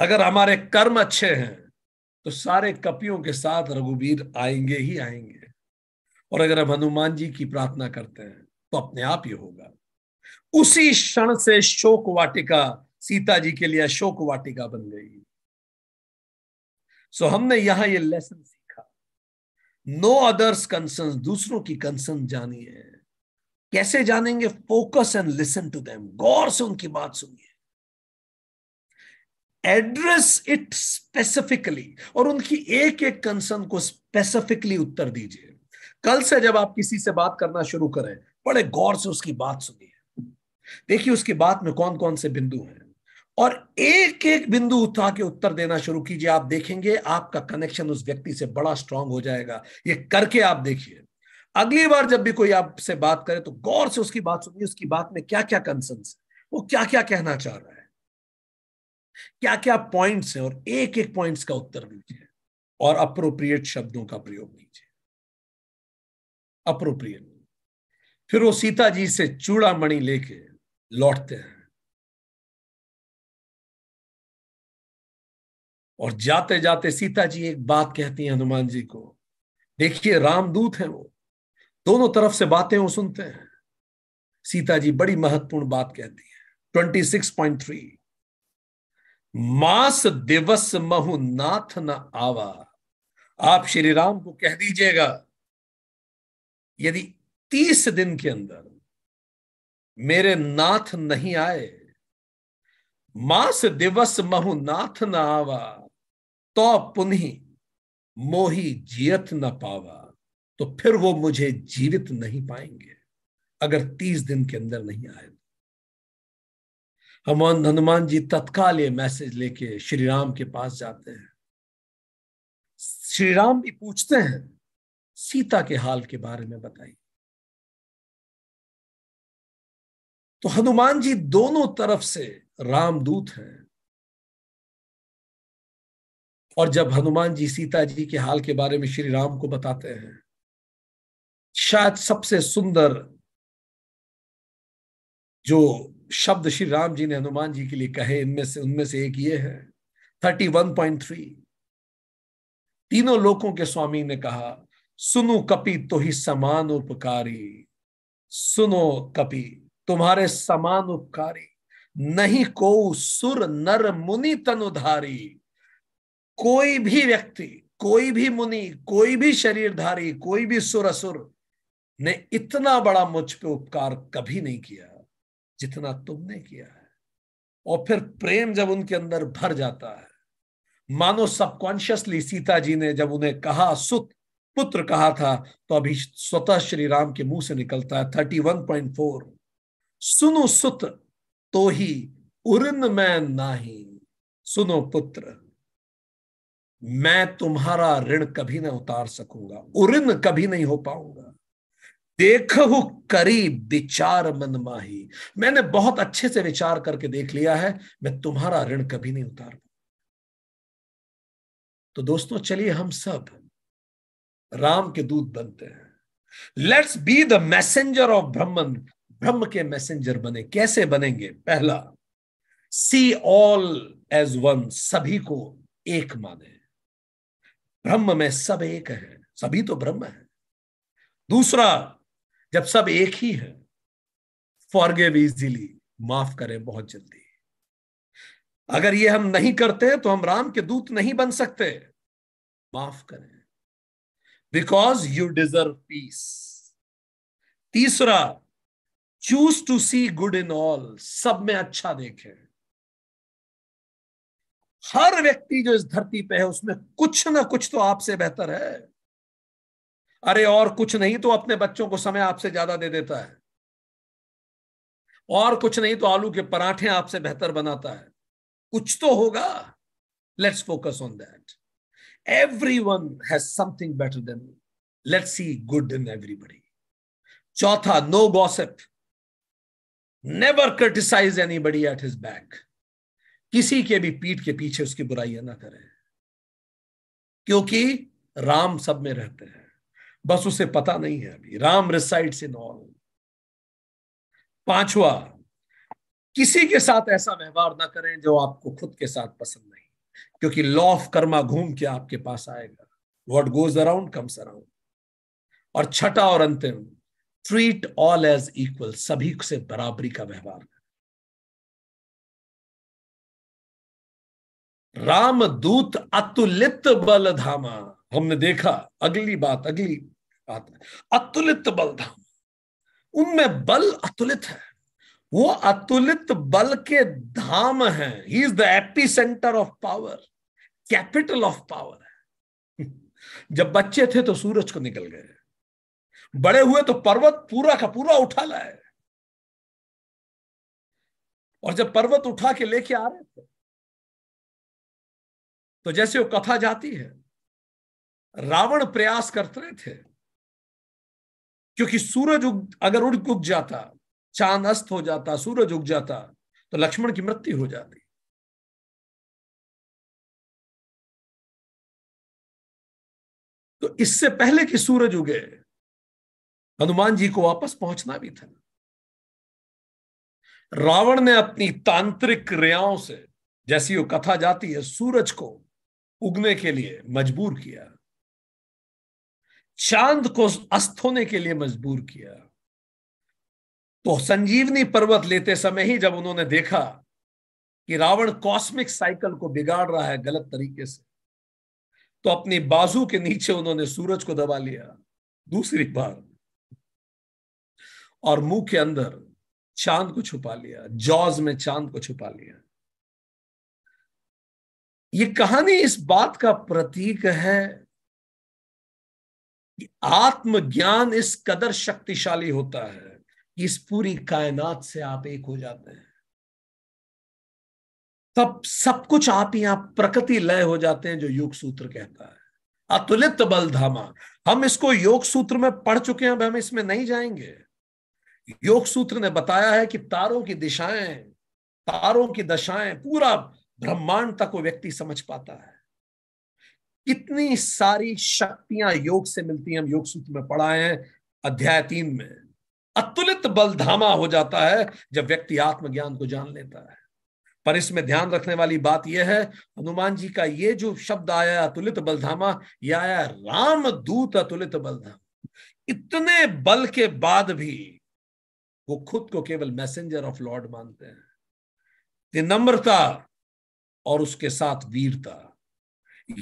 अगर हमारे कर्म अच्छे हैं तो सारे कपियों के साथ रघुबीर आएंगे ही आएंगे और अगर हम हनुमान जी की प्रार्थना करते हैं तो अपने आप ही होगा उसी क्षण से शोक वाटिका सीता जी के लिए शोक वाटिका बन गई सो हमने यहां ये लेसन सीखा नो अदर्स कंसर्न दूसरों की कंसर्न जानी है कैसे जानेंगे focus and listen to them गौर से उनकी बात सुनिए एड्रेस इट स्पेसिफिकली और उनकी एक एक कंसर्न को स्पेसिफिकली उत्तर दीजिए कल से जब आप किसी से बात करना शुरू करें बड़े गौर से उसकी बात सुनिए देखिए उसकी बात में कौन कौन से बिंदु हैं और एक एक बिंदु उठा के उत्तर देना शुरू कीजिए आप देखेंगे आपका कनेक्शन उस व्यक्ति से बड़ा स्ट्रांग हो जाएगा ये करके आप देखिए अगली बार जब भी कोई आपसे बात करे तो गौर से उसकी बात सुनिए उसकी बात में क्या क्या कंसर्न है वो क्या क्या कहना चाह रहा है क्या क्या पॉइंट्स हैं और एक एक पॉइंट्स का उत्तर दीजिए और अप्रोप्रिएट शब्दों का प्रयोग कीजिए अप्रोप्रिएट फिर वो सीता जी से चूड़ा मणि लेके लौटते हैं और जाते जाते सीता जी एक बात कहती हैं हनुमान जी को देखिए रामदूत हैं वो दोनों तरफ से बातें वो सुनते हैं सीता जी बड़ी महत्वपूर्ण बात कहती है ट्वेंटी सिक्स पॉइंट थ्री मास दिवस महु नाथ न आवा आप श्री राम को कह दीजिएगा यदि तीस दिन के अंदर मेरे नाथ नहीं आए मास दिवस महु नाथ न आवा तो पुनः मोही जियत न पावा तो फिर वो मुझे जीवित नहीं पाएंगे अगर तीस दिन के अंदर नहीं आए हम हनुमान जी तत्काल ये मैसेज लेके श्री राम के पास जाते हैं श्री राम भी पूछते हैं सीता के हाल के बारे में बताई तो हनुमान जी दोनों तरफ से रामदूत हैं और जब हनुमान जी सीता जी के हाल के बारे में श्री राम को बताते हैं शायद सबसे सुंदर जो शब्द श्री राम जी ने हनुमान जी के लिए कहे इनमें से उनमें से एक ये है थर्टी वन पॉइंट थ्री तीनों लोगों के स्वामी ने कहा सुनु कपि तो ही समान उपकारी सुनो कपि तुम्हारे समान उपकारी नहीं को सुर नर मुनि तनुधारी कोई भी व्यक्ति कोई भी मुनि कोई भी शरीरधारी कोई भी सुर असुर ने इतना बड़ा मुझ पे उपकार कभी नहीं किया जितना तुमने किया है और फिर प्रेम जब उनके अंदर भर जाता है मानो सबकॉन्शियसली सीता जी ने जब उन्हें कहा सुत पुत्र कहा था तो अभी स्वतः श्री राम के मुंह से निकलता है थर्टी वन पॉइंट फोर सुनो सुत तो ही उन्न मैं नाही सुनो पुत्र मैं तुम्हारा ऋण कभी ना उतार सकूंगा उऋण कभी नहीं हो पाऊंगा देखो करीब विचार मन माही मैंने बहुत अच्छे से विचार करके देख लिया है मैं तुम्हारा ऋण कभी नहीं उतार तो दोस्तों चलिए हम सब राम के दूत बनते हैं let's be the messenger of Brahman Brahma के मैसेंजर बने कैसे बनेंगे पहला सी ऑल एज वन सभी को एक माने ब्रह्म में सब एक है सभी तो ब्रह्म है दूसरा जब सब एक ही है फॉरगेव इजीली माफ करें बहुत जल्दी अगर ये हम नहीं करते तो हम राम के दूत नहीं बन सकते माफ करें बिकॉज यू डिजर्व पीस तीसरा choose to see good in all सब में अच्छा देखें हर व्यक्ति जो इस धरती पे है उसमें कुछ ना कुछ तो आपसे बेहतर है अरे और कुछ नहीं तो अपने बच्चों को समय आपसे ज्यादा दे देता है और कुछ नहीं तो आलू के पराठे आपसे बेहतर बनाता है कुछ तो होगा let's focus on that everyone has something better than me. Let's see good in everybody. Chautha, no gossip. Never criticize anybody at his back. किसी के भी पीठ के पीछे उसकी बुराइयां ना करें क्योंकि राम सब में रहते हैं बस उसे पता नहीं है अभी राम रिसाइड्स इन ऑल पांचवा किसी के साथ ऐसा व्यवहार ना करें जो आपको खुद के साथ पसंद नहीं क्योंकि लॉ ऑफ कर्मा घूम के आपके पास आएगा what goes around comes around और छठा और अंतिम ट्रीट ऑल एज इक्वल सभी से बराबरी का व्यवहार राम दूत अतुलित बल धामा हमने देखा अगली बात अगली बात अतुलित बल धामा उनमें बल अतुलित है वो अतुलित बल के धाम है ही is the epicentre of power capital of power है जब बच्चे थे तो सूरज को निकल गए बड़े हुए तो पर्वत पूरा का पूरा उठा लाए और जब पर्वत उठा के लेके आ रहे थे तो जैसे वो कथा जाती है रावण प्रयास करते थे क्योंकि सूरज उग अगर उग उग जाता चांद अस्त हो जाता सूरज उग जाता तो लक्ष्मण की मृत्यु हो जाती तो इससे पहले कि सूरज उगे हनुमान जी को वापस पहुंचना भी था रावण ने अपनी तांत्रिक क्रियाओं से जैसी वो कथा जाती है सूरज को उगने के लिए मजबूर किया चांद को अस्त होने के लिए मजबूर किया तो संजीवनी पर्वत लेते समय ही जब उन्होंने देखा कि रावण कॉस्मिक साइकिल को बिगाड़ रहा है गलत तरीके से तो अपनी बाजू के नीचे उन्होंने सूरज को दबा लिया दूसरी बार और मुंह के अंदर चांद को छुपा लिया जॉज में चांद को छुपा लिया ये कहानी इस बात का प्रतीक है कि आत्मज्ञान इस कदर शक्तिशाली होता है इस पूरी कायनात से आप एक हो जाते हैं तब सब कुछ आप यहां प्रकृति लय हो जाते हैं जो योग सूत्र कहता है अतुलित बल धामा हम इसको योग सूत्र में पढ़ चुके हैं अब हम इसमें नहीं जाएंगे योग सूत्र ने बताया है कि तारों की दिशाएं तारों की दशाएं पूरा ब्रह्मांड तक वो व्यक्ति समझ पाता है कितनी सारी शक्तियां योग से मिलती हैं हम योग सूत्र में पढ़ाए हैं अध्याय तीन में अतुलित बल धामा हो जाता है जब व्यक्ति आत्मज्ञान को जान लेता है पर इसमें ध्यान रखने वाली बात यह है हनुमान जी का ये जो शब्द आया अतुलित बलधामा यह आया राम दूत अतुलित बलधाम इतने बल के बाद भी वो खुद को केवल मैसेंजर ऑफ लॉर्ड मानते हैं विनम्रता और उसके साथ वीरता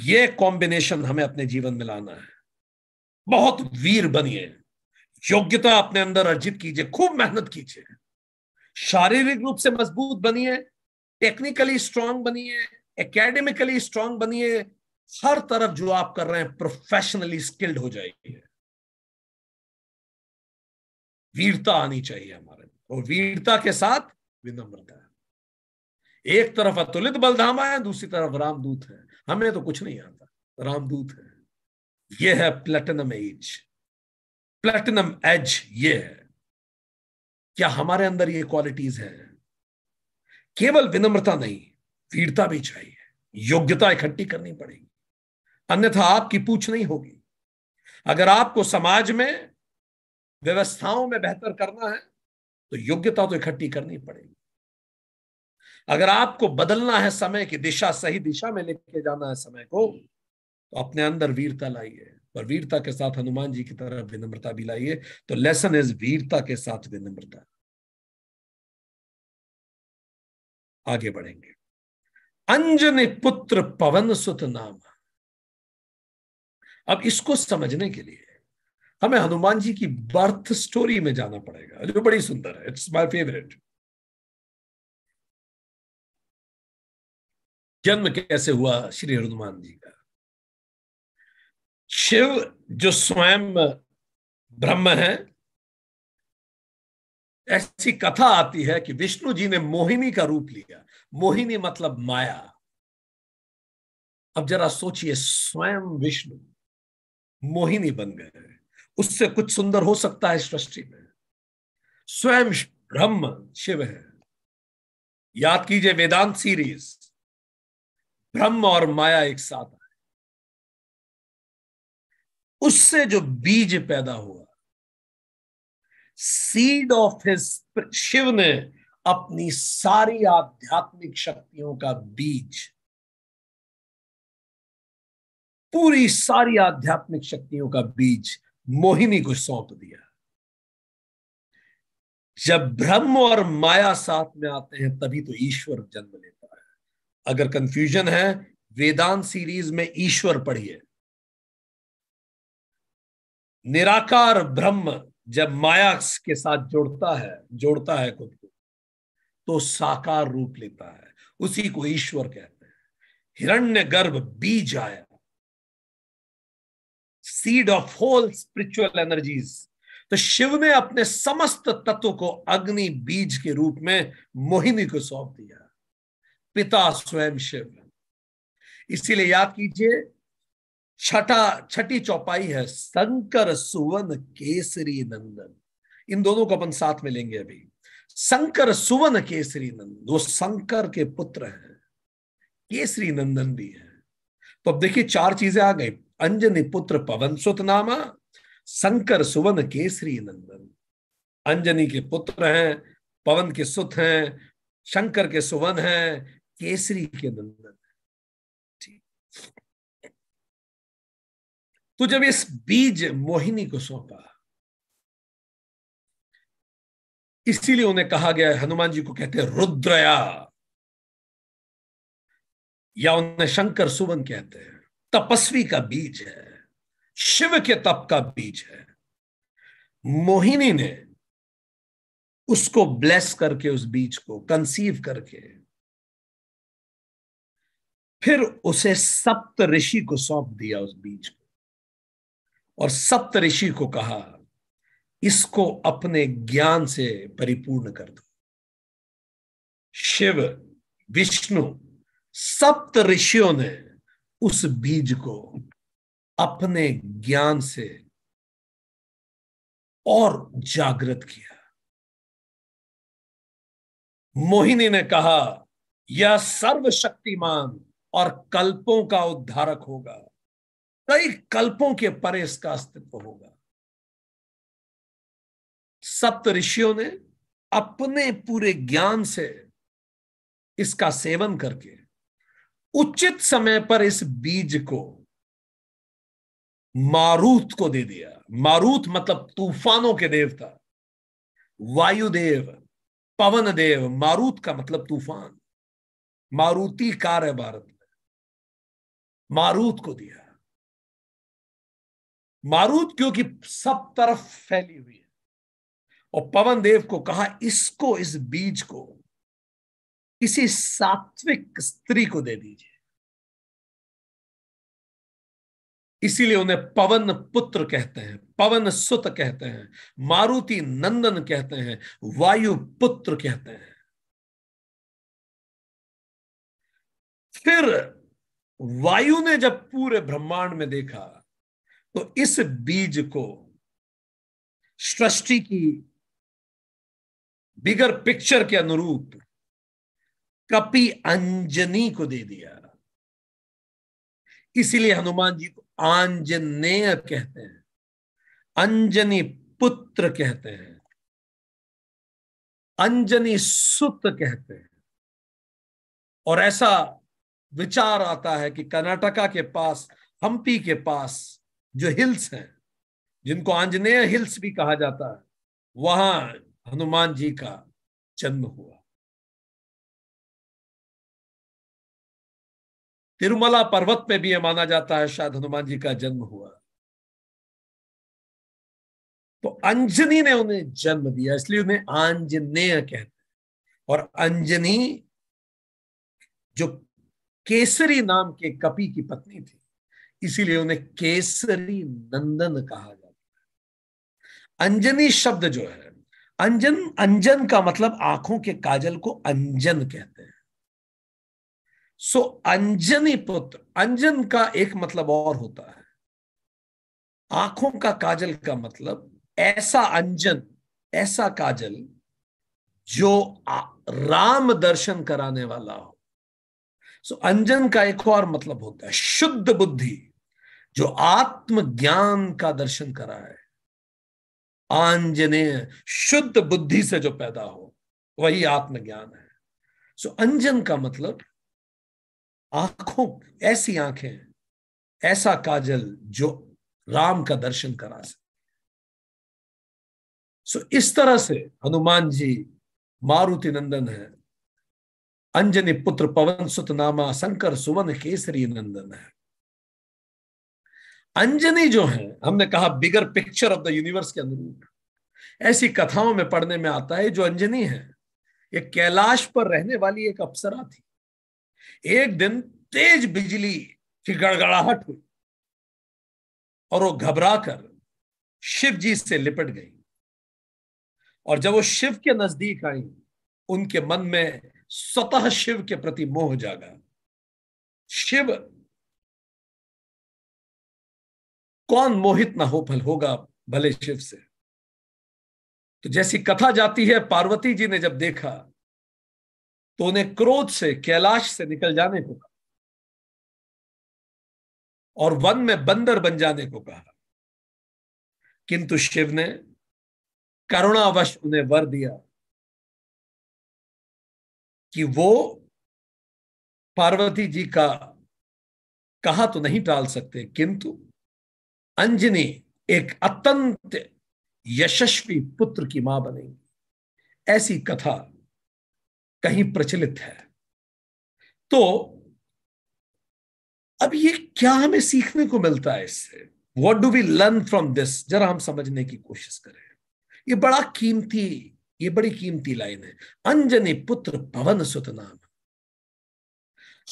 ये कॉम्बिनेशन हमें अपने जीवन में लाना है बहुत वीर बनिए योग्यता अपने अंदर अर्जित कीजिए खूब मेहनत कीजिए शारीरिक रूप से मजबूत बनिए टेक्निकली स्ट्रांग बनिए एकेडमिकली स्ट्रांग बनिए हर तरफ जो आप कर रहे हैं प्रोफेशनली स्किल्ड हो जाएगी वीरता आनी चाहिए हमारे और वीरता के साथ विनम्रता एक तरफ अतुलित बलधामा है दूसरी तरफ रामदूत है हमें तो कुछ नहीं आता रामदूत है यह है प्लेटिनम एज प्लेटिनम एज ये है क्या हमारे अंदर ये क्वालिटीज है केवल विनम्रता नहीं वीरता भी चाहिए योग्यता इकट्ठी करनी पड़ेगी अन्यथा आपकी पूछ नहीं होगी अगर आपको समाज में व्यवस्थाओं में बेहतर करना है तो योग्यता तो इकट्ठी करनी पड़ेगी अगर आपको बदलना है समय की दिशा सही दिशा में लेके जाना है समय को तो अपने अंदर वीरता लाइए और वीरता के साथ हनुमान जी की तरह विनम्रता भी लाइए तो लेसन इज वीरता के साथ विनम्रता आगे बढ़ेंगे अंजने पुत्र पवन सुत नाम अब इसको समझने के लिए हमें हनुमान जी की बर्थ स्टोरी में जाना पड़ेगा जो बड़ी सुंदर है इट्स माय फेवरेट जन्म कैसे हुआ श्री हनुमान जी का शिव जो स्वयं ब्रह्म है ऐसी कथा आती है कि विष्णु जी ने मोहिनी का रूप लिया मोहिनी मतलब माया अब जरा सोचिए स्वयं विष्णु मोहिनी बन गए उससे कुछ सुंदर हो सकता है सृष्टि में स्वयं ब्रह्म शिव है याद कीजिए वेदांत सीरीज ब्रह्म और माया एक साथ उससे जो बीज पैदा हुआ सीड ऑफ हिज शिव ने अपनी सारी आध्यात्मिक शक्तियों का बीज पूरी सारी आध्यात्मिक शक्तियों का बीज मोहिनी को सौंप दिया जब ब्रह्म और माया साथ में आते हैं तभी तो ईश्वर जन्म लेता है अगर कंफ्यूजन है वेदांत सीरीज में ईश्वर पढ़िए निराकार ब्रह्म जब माया के साथ जोड़ता है जोड़ता है खुद को तो साकार रूप लेता है उसी को ईश्वर कहते हैं हिरण्य गर्भ बीज आया seed of whole spiritual energies तो शिव ने अपने समस्त तत्व को अग्नि बीज के रूप में मोहिनी को सौंप दिया पिता स्वयं शिव इसीलिए याद कीजिए छठा छठी चौपाई है शंकर सुवन केसरी नंदन इन दोनों को अपन साथ में लेंगे अभी शंकर सुवन केसरी नंदन वो शंकर के पुत्र हैं केसरी नंदन भी है तो अब देखिए चार चीजें आ गई अंजनी पुत्र पवन सुतनामा शंकर सुवन केसरी नंदन अंजनी के पुत्र हैं पवन के सुत हैं शंकर के सुवन हैं केसरी के नंदन ठीक तो जब इस बीज मोहिनी को सौंपा इसीलिए उन्हें कहा गया हनुमान जी को कहते हैं रुद्रया या उन्हें शंकर सुवन कहते हैं तपस्वी का बीज है शिव के तप का बीज है मोहिनी ने उसको ब्लेस करके उस बीज को कंसीव करके फिर उसे सप्त ऋषि को सौंप दिया उस बीज को और सप्त ऋषि को कहा इसको अपने ज्ञान से परिपूर्ण कर दो शिव विष्णु सप्त ऋषियों ने उस बीज को अपने ज्ञान से और जागृत किया मोहिनी ने कहा यह सर्वशक्तिमान और कल्पों का उद्धारक होगा कई कल्पों के परे इसका अस्तित्व होगा सप्त ऋषियों ने अपने पूरे ज्ञान से इसका सेवन करके उचित समय पर इस बीज को मारूत को दे दिया मारूत मतलब तूफानों के देवता वायुदेव पवन देव मारूत का मतलब तूफान मारुति कार है भारत में मारूत को दिया मारूद क्योंकि सब तरफ फैली हुई है और पवन देव को कहा इसको इस बीज को किसी सात्विक स्त्री को दे दीजिए इसीलिए उन्हें पवन पुत्र कहते हैं पवन सुत कहते हैं मारुति नंदन कहते हैं वायु पुत्र कहते हैं फिर वायु ने जब पूरे ब्रह्मांड में देखा तो इस बीज को सृष्टि की बिगर पिक्चर के अनुरूप कपि अंजनी को दे दिया इसीलिए हनुमान जी को आंजनेय कहते हैं अंजनी पुत्र कहते हैं अंजनी सुत कहते हैं और ऐसा विचार आता है कि कर्नाटका के पास हम्पी के पास जो हिल्स हैं जिनको आंजनेय हिल्स भी कहा जाता है वहां हनुमान जी का जन्म हुआ तिरुमला पर्वत पे भी यह माना जाता है शायद हनुमान जी का जन्म हुआ तो अंजनी ने उन्हें जन्म दिया इसलिए उन्हें आंजनेय कहते हैं और अंजनी जो केसरी नाम के कपि की पत्नी थी इसीलिए उन्हें केसरी नंदन कहा जाता है अंजनी शब्द जो है अंजन अंजन का मतलब आंखों के काजल को अंजन कहते हैं सो अंजनी पुत्र अंजन का एक मतलब और होता है आंखों का काजल का मतलब ऐसा अंजन ऐसा काजल जो राम दर्शन कराने वाला हो सो अंजन का एक और मतलब होता है शुद्ध बुद्धि जो आत्मज्ञान का दर्शन करा है आंजने शुद्ध बुद्धि से जो पैदा हो वही आत्मज्ञान है सो so, अंजन का मतलब आंखों ऐसी आंखें ऐसा काजल जो राम का दर्शन करा सके सो so, इस तरह से हनुमान जी मारुति नंदन है अंजनी पुत्र पवन सुत नामा शंकर सुवन केसरी नंदन है अंजनी जो है हमने कहा bigger picture of the universe के अनुरूप ऐसी कथाओं में पढ़ने में आता है जो अंजनी है ये कैलाश पर रहने वाली एक अप्सरा थी एक दिन तेज बिजली की गड़गड़ाहट हुई और वो घबरा कर शिव जी से लिपट गई और जब वो शिव के नजदीक आई उनके मन में स्वतः शिव के प्रति मोह जागा शिव कौन मोहित ना हो फल होगा भले शिव से तो जैसी कथा जाती है पार्वती जी ने जब देखा तो उन्हें क्रोध से कैलाश से निकल जाने को कहा और वन में बंदर बन जाने को कहा किंतु शिव ने करुणावश उन्हें वर दिया कि वो पार्वती जी का कहा तो नहीं टाल सकते किंतु अंजनी एक अत्यंत यशस्वी पुत्र की मां बनेंगी ऐसी कथा कहीं प्रचलित है तो अब ये क्या हमें सीखने को मिलता है इससे what do we learn from this जरा हम समझने की कोशिश करें ये बड़ा कीमती ये बड़ी कीमती लाइन है अंजनी पुत्र भवन सुत नाम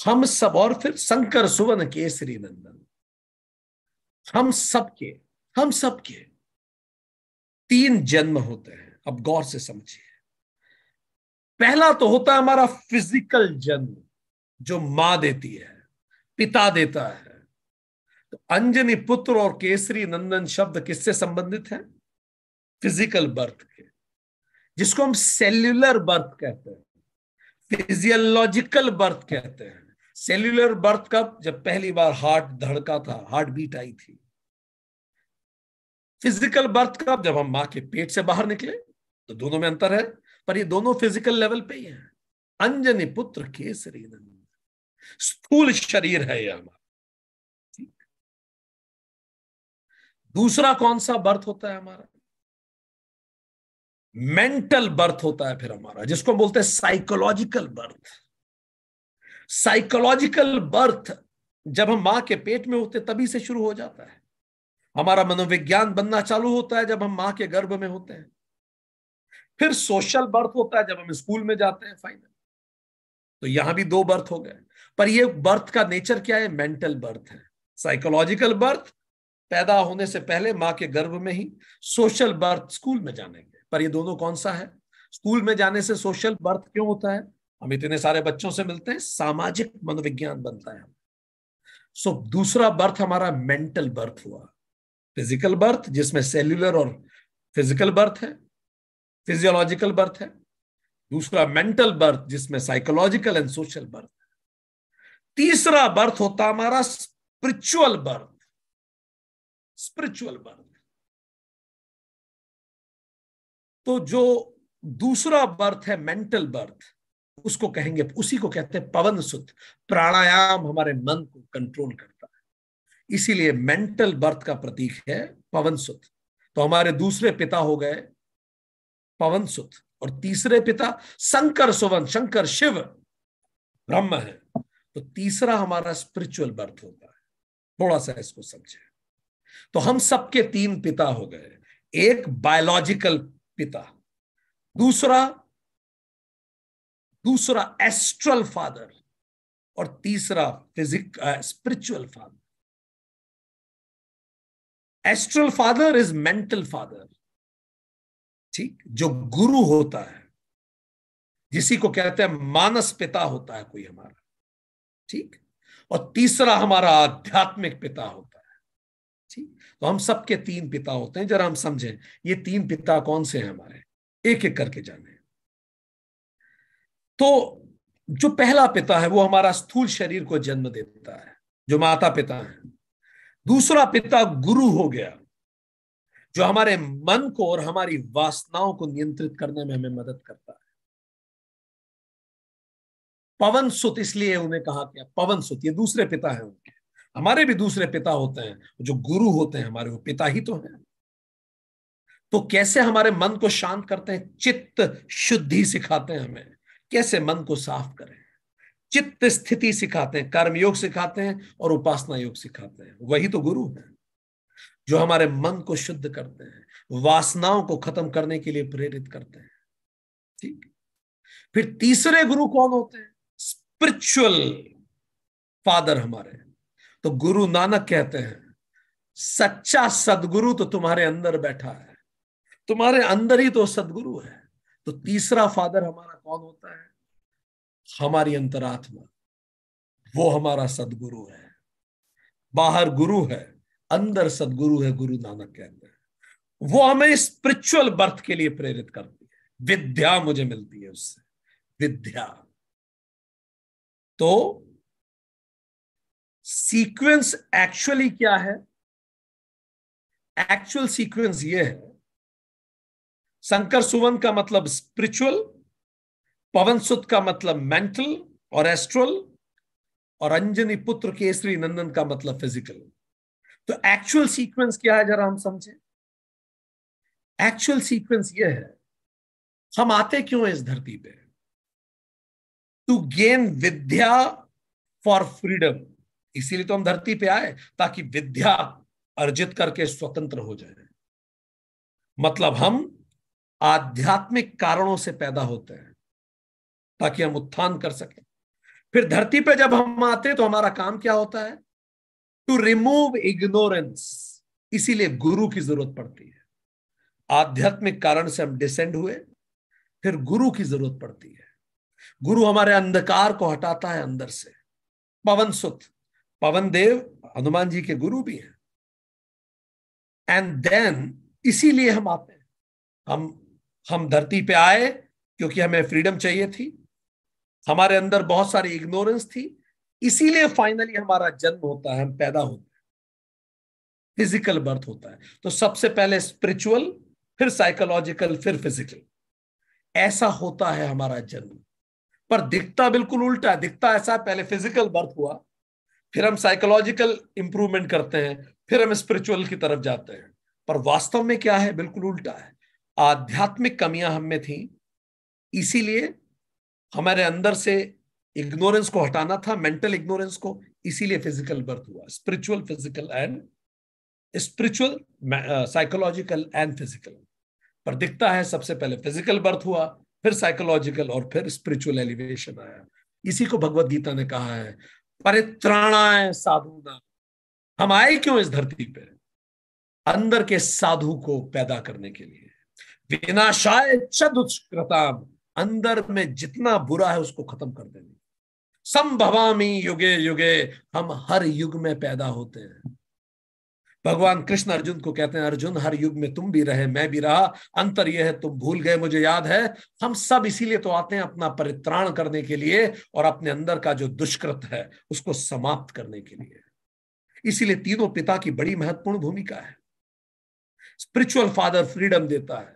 हम सब और फिर शंकर सुवन केसरी नंदन हम सबके हम सबके तीन जन्म होते हैं अब गौर से समझिए पहला तो होता है हमारा फिजिकल जन्म जो मां देती है पिता देता है तो अंजनी पुत्र और केसरी नंदन शब्द किससे संबंधित है फिजिकल बर्थ के जिसको हम सेल्युलर बर्थ कहते हैं फिजियोलॉजिकल बर्थ कहते हैं सेल्युलर बर्थ कब जब पहली बार हार्ट धड़का था हार्ट बीट आई थी फिजिकल बर्थ का जब हम मां के पेट से बाहर निकले तो दोनों में अंतर है पर ये दोनों फिजिकल लेवल पे ही है अंजनी पुत्र केसरी शरीर स्थूल शरीर है यह हमारा दूसरा कौन सा बर्थ होता है हमारा मेंटल बर्थ होता है फिर हमारा जिसको बोलते हैं साइकोलॉजिकल बर्थ साइकोलॉजिकल बर्थ जब हम मां के पेट में होते तभी से शुरू हो जाता है हमारा मनोविज्ञान बनना चालू होता है जब हम माँ के गर्भ में होते हैं फिर सोशल बर्थ होता है जब हम स्कूल में जाते हैं फाइनल तो यहां भी दो बर्थ हो गए पर ये बर्थ का नेचर क्या है मेंटल बर्थ है साइकोलॉजिकल बर्थ पैदा होने से पहले माँ के गर्भ में ही सोशल बर्थ स्कूल में जाने के पर ये दोनों कौन सा है स्कूल में जाने से सोशल बर्थ क्यों होता है हम इतने सारे बच्चों से मिलते हैं सामाजिक मनोविज्ञान बनता है सो दूसरा बर्थ हमारा मेंटल बर्थ हुआ फिजिकल बर्थ जिसमें सेल्यूलर और फिजिकल बर्थ है फिजियोलॉजिकल बर्थ है दूसरा मेंटल बर्थ जिसमें साइकोलॉजिकल एंड सोशल बर्थ तीसरा बर्थ होता हमारा स्पिरिचुअल बर्थ स्पिरिचुअल बर्थ तो जो दूसरा बर्थ है मेंटल बर्थ उसको कहेंगे उसी को कहते हैं पवन सुत प्राणायाम हमारे मन को कंट्रोल कर इसीलिए मेंटल बर्थ का प्रतीक है पवन सुत तो हमारे दूसरे पिता हो गए पवन सुत और तीसरे पिता शंकर सुवन शंकर शिव ब्रह्म है तो तीसरा हमारा स्पिरिचुअल बर्थ होता है थोड़ा सा इसको समझे तो हम सबके तीन पिता हो गए एक बायोलॉजिकल पिता दूसरा दूसरा एस्ट्रल फादर और तीसरा physic spiritual father astral father is mental father ठीक जो गुरु होता है जिसी को कहते हैं मानस पिता होता है कोई हमारा ठीक और तीसरा हमारा आध्यात्मिक पिता होता है ठीक तो हम सबके तीन पिता होते हैं जरा हम समझें ये तीन पिता कौन से हैं हमारे एक एक करके जाने तो जो पहला पिता है वो हमारा स्थूल शरीर को जन्म देता है जो माता पिता है दूसरा पिता गुरु हो गया जो हमारे मन को और हमारी वासनाओं को नियंत्रित करने में हमें मदद करता है पवन सुत इसलिए उन्हें कहा गया पवन सुत ये दूसरे पिता है उनके हमारे भी दूसरे पिता होते हैं जो गुरु होते हैं हमारे वो पिता ही तो हैं तो कैसे हमारे मन को शांत करते हैं चित्त शुद्धि सिखाते हैं हमें कैसे मन को साफ करें चित्त स्थिति सिखाते हैं कर्मयोग सिखाते हैं और उपासना योग सिखाते हैं वही तो गुरु है जो हमारे मन को शुद्ध करते हैं वासनाओं को खत्म करने के लिए प्रेरित करते हैं ठीक फिर तीसरे गुरु कौन होते हैं स्पिरिचुअल फादर हमारे तो गुरु नानक कहते हैं सच्चा सदगुरु तो तुम्हारे अंदर बैठा है तुम्हारे अंदर ही तो सदगुरु है तो तीसरा फादर हमारा कौन होता है हमारी अंतरात्मा वो हमारा सदगुरु है बाहर गुरु है अंदर सदगुरु है गुरु नानक के अंदर वो हमें स्पिरिचुअल बर्थ के लिए प्रेरित करती है विद्या मुझे मिलती है उससे विद्या तो सीक्वेंस एक्चुअली क्या है एक्चुअल सीक्वेंस ये है शंकर सुवन का मतलब स्पिरिचुअल पवन सुत का मतलब मेंटल और एस्ट्रल और अंजनी पुत्र केसरी नंदन का मतलब फिजिकल तो एक्चुअल सीक्वेंस क्या है जरा हम समझें एक्चुअल सीक्वेंस ये है हम आते क्यों इस धरती पे to gain vidya for freedom इसीलिए तो हम धरती पे आए ताकि विद्या अर्जित करके स्वतंत्र हो जाए मतलब हम आध्यात्मिक कारणों से पैदा होते हैं ताकि हम उत्थान कर सके फिर धरती पर जब हम आते तो हमारा काम क्या होता है टू रिमूव इग्नोरेंस इसीलिए गुरु की जरूरत पड़ती है आध्यात्मिक कारण से हम डिसेंड हुए फिर गुरु की जरूरत पड़ती है गुरु हमारे अंधकार को हटाता है अंदर से पवन सुत पवन देव हनुमान जी के गुरु भी हैं एंड देन इसीलिए हम आते हैं हम हम धरती पे आए क्योंकि हमें फ्रीडम चाहिए थी हमारे अंदर बहुत सारी इग्नोरेंस थी इसीलिए फाइनली हमारा जन्म होता है हम पैदा होते हैं फिजिकल बर्थ होता है तो सबसे पहले स्पिरिचुअल फिर साइकोलॉजिकल फिर फिजिकल ऐसा होता है हमारा जन्म पर दिखता बिल्कुल उल्टा दिखता ऐसा है पहले फिजिकल बर्थ हुआ फिर हम साइकोलॉजिकल इंप्रूवमेंट करते हैं फिर हम स्पिरिचुअल की तरफ जाते हैं पर वास्तव में क्या है बिल्कुल उल्टा है आध्यात्मिक कमियां हम में थी इसीलिए हमारे अंदर से इग्नोरेंस को हटाना था मेंटल इग्नोरेंस को इसीलिए फिजिकल बर्थ हुआ spiritual physical and spiritual psychological and physical पर दिखता है सबसे पहले फिजिकल बर्थ हुआ फिर साइकोलॉजिकल और फिर स्पिरिचुअल एलिवेशन आया इसी को भगवत गीता ने कहा है साधु साधुना हम आए क्यों इस धरती पर अंदर के साधु को पैदा करने के लिए विनाशाय चद अंदर में जितना बुरा है उसको खत्म कर देंगे संभवामी युगे युगे हम हर युग में पैदा होते हैं भगवान कृष्ण अर्जुन को कहते हैं अर्जुन हर युग में तुम भी रहे मैं भी रहा अंतर यह है तुम भूल गए मुझे याद है हम सब इसीलिए तो आते हैं अपना परित्राण करने के लिए और अपने अंदर का जो दुष्कृत है उसको समाप्त करने के लिए इसीलिए तीनों पिता की बड़ी महत्वपूर्ण भूमिका है स्पिरिचुअल फादर फ्रीडम देता है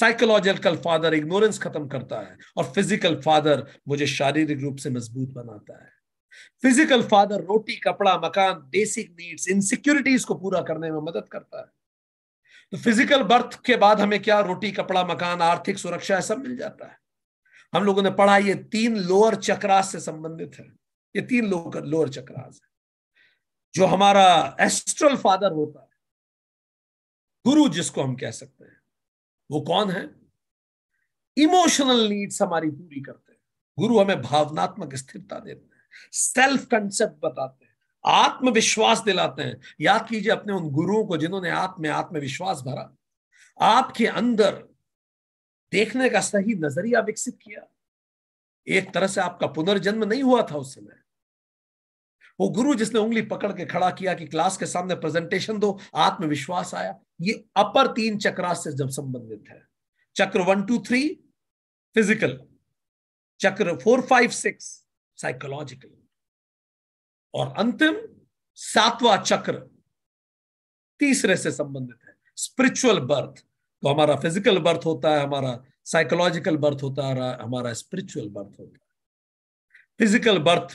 साइकोलॉजिकल फादर इग्नोरेंस खत्म करता है और फिजिकल फादर मुझे शारीरिक रूप से मजबूत बनाता है फिजिकल फादर रोटी कपड़ा मकान बेसिक नीड्स इनसिक्योरिटीज को पूरा करने में मदद करता है तो फिजिकल बर्थ के बाद हमें क्या रोटी कपड़ा मकान आर्थिक सुरक्षा सब मिल जाता है हम लोगों ने पढ़ा ये तीन लोअर चक्रास से संबंधित है ये तीन लोअर लोअर चक्रास है जो हमारा एस्ट्रल फादर होता है गुरु जिसको हम कह सकते हैं वो कौन है इमोशनल नीड्स हमारी पूरी करते हैं गुरु हमें भावनात्मक स्थिरता देते हैं सेल्फ कंसेप्ट बताते हैं आत्मविश्वास दिलाते हैं याद कीजिए अपने उन गुरुओं को जिन्होंने आप में आत्मविश्वास भरा आपके अंदर देखने का सही नजरिया विकसित किया एक तरह से आपका पुनर्जन्म नहीं हुआ था उस समय वो गुरु जिसने उंगली पकड़ के खड़ा किया कि क्लास के सामने प्रेजेंटेशन दो आत्मविश्वास आया ये अपर तीन चक्रा से जब संबंधित है chakra one two three physical chakra four five six psychological और अंतिम सातवां चक्र तीसरे से संबंधित है स्पिरिचुअल बर्थ तो हमारा फिजिकल बर्थ होता है हमारा साइकोलॉजिकल बर्थ होता है हमारा स्पिरिचुअल बर्थ होता है फिजिकल बर्थ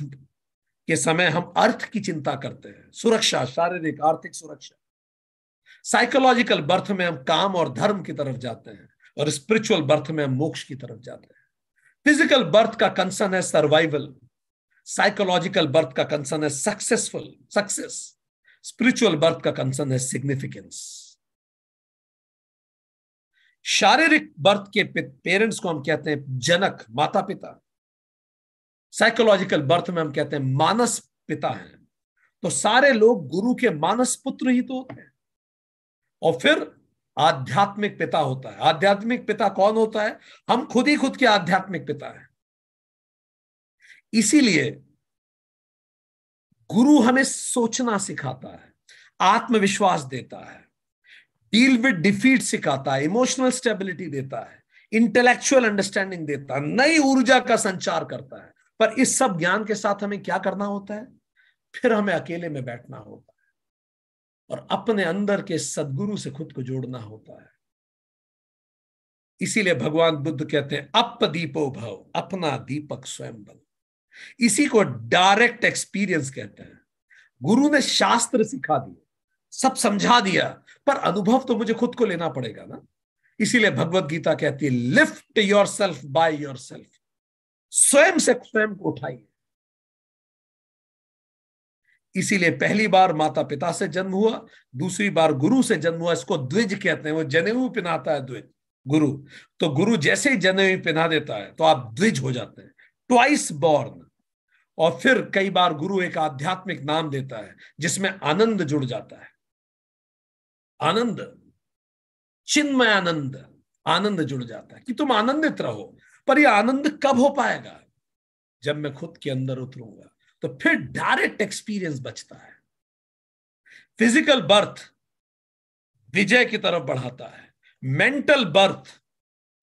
के समय हम अर्थ की चिंता करते हैं सुरक्षा शारीरिक आर्थिक सुरक्षा साइकोलॉजिकल बर्थ में हम काम और धर्म की तरफ जाते हैं और स्पिरिचुअल बर्थ में हम मोक्ष की तरफ जाते हैं फिजिकल बर्थ का कंसर्न है सर्वाइवल साइकोलॉजिकल बर्थ का कंसर्न है सक्सेसफुल सक्सेस स्पिरिचुअल बर्थ का कंसर्न है सिग्निफिकेंस शारीरिक बर्थ के पेरेंट्स को हम कहते हैं जनक माता पिता साइकोलॉजिकल बर्थ में हम कहते हैं मानस पिता हैं तो सारे लोग गुरु के मानस पुत्र ही तो होते हैं और फिर आध्यात्मिक पिता होता है आध्यात्मिक पिता कौन होता है हम खुद ही खुद के आध्यात्मिक पिता हैं इसीलिए गुरु हमें सोचना सिखाता है आत्मविश्वास देता है डील विद डिफीट सिखाता है इमोशनल स्टेबिलिटी देता है इंटेलेक्चुअल अंडरस्टैंडिंग देता है नई ऊर्जा का संचार करता है पर इस सब ज्ञान के साथ हमें क्या करना होता है फिर हमें अकेले में बैठना होगा और अपने अंदर के सदगुरु से खुद को जोड़ना होता है इसीलिए भगवान बुद्ध कहते हैं अप दीपो भव अपना दीपक स्वयं बन इसी को डायरेक्ट एक्सपीरियंस कहते हैं गुरु ने शास्त्र सिखा दिया सब समझा दिया पर अनुभव तो मुझे खुद को लेना पड़ेगा ना इसीलिए भगवत गीता कहती है lift yourself by yourself स्वयं से स्वयं को उठाइए इसीलिए पहली बार माता पिता से जन्म हुआ दूसरी बार गुरु से जन्म हुआ इसको द्विज कहते हैं वो जनेऊ पिनाता है द्विज गुरु तो गुरु जैसे ही जनेऊ पिना देता है तो आप द्विज हो जाते हैं ट्वाइस बॉर्न और फिर कई बार गुरु एक आध्यात्मिक नाम देता है जिसमें आनंद जुड़ जाता है आनंद चिन्मय आनंद आनंद जुड़ जाता है कि तुम आनंदित रहो पर यह आनंद कब हो पाएगा जब मैं खुद के अंदर उतरूंगा तो फिर डायरेक्ट एक्सपीरियंस बचता है फिजिकल बर्थ विजय की तरफ बढ़ाता है मेंटल बर्थ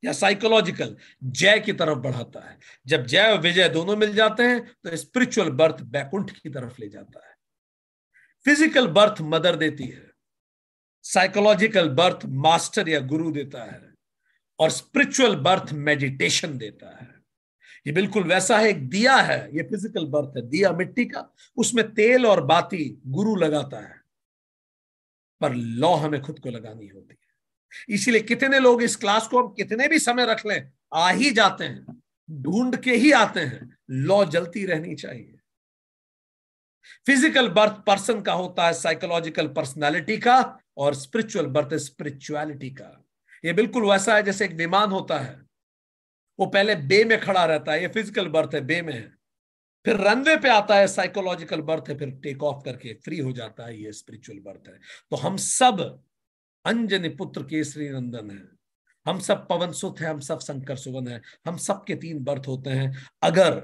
या साइकोलॉजिकल जय की तरफ बढ़ाता है जब जय और विजय दोनों मिल जाते हैं तो स्पिरिचुअल बर्थ बैकुंठ की तरफ ले जाता है फिजिकल बर्थ मदर देती है साइकोलॉजिकल बर्थ मास्टर या गुरु देता है और स्पिरिचुअल बर्थ मेडिटेशन देता है ये बिल्कुल वैसा है एक दिया है ये फिजिकल बर्थ है दिया मिट्टी का उसमें तेल और बाती गुरु लगाता है पर लौ हमें खुद को लगानी होती है इसीलिए कितने लोग इस क्लास को हम कितने भी समय रख लें आ ही जाते हैं ढूंढ के ही आते हैं लॉ जलती रहनी चाहिए फिजिकल बर्थ पर्सन का होता है साइकोलॉजिकल पर्सनालिटी का और स्पिरिचुअल बर्थ स्पिरिचुअलिटी का यह बिल्कुल वैसा है जैसे एक विमान होता है वो पहले बे में खड़ा रहता है ये फिजिकल बर्थ है बे में है फिर रनवे पे आता है साइकोलॉजिकल बर्थ है फिर टेक ऑफ करके फ्री हो जाता है ये स्पिरिचुअल बर्थ है तो हम सब अंजन पुत्र केसरी नंदन है हम सब पवन सुत है हम सब शंकर सुवन है हम सब के तीन बर्थ होते हैं अगर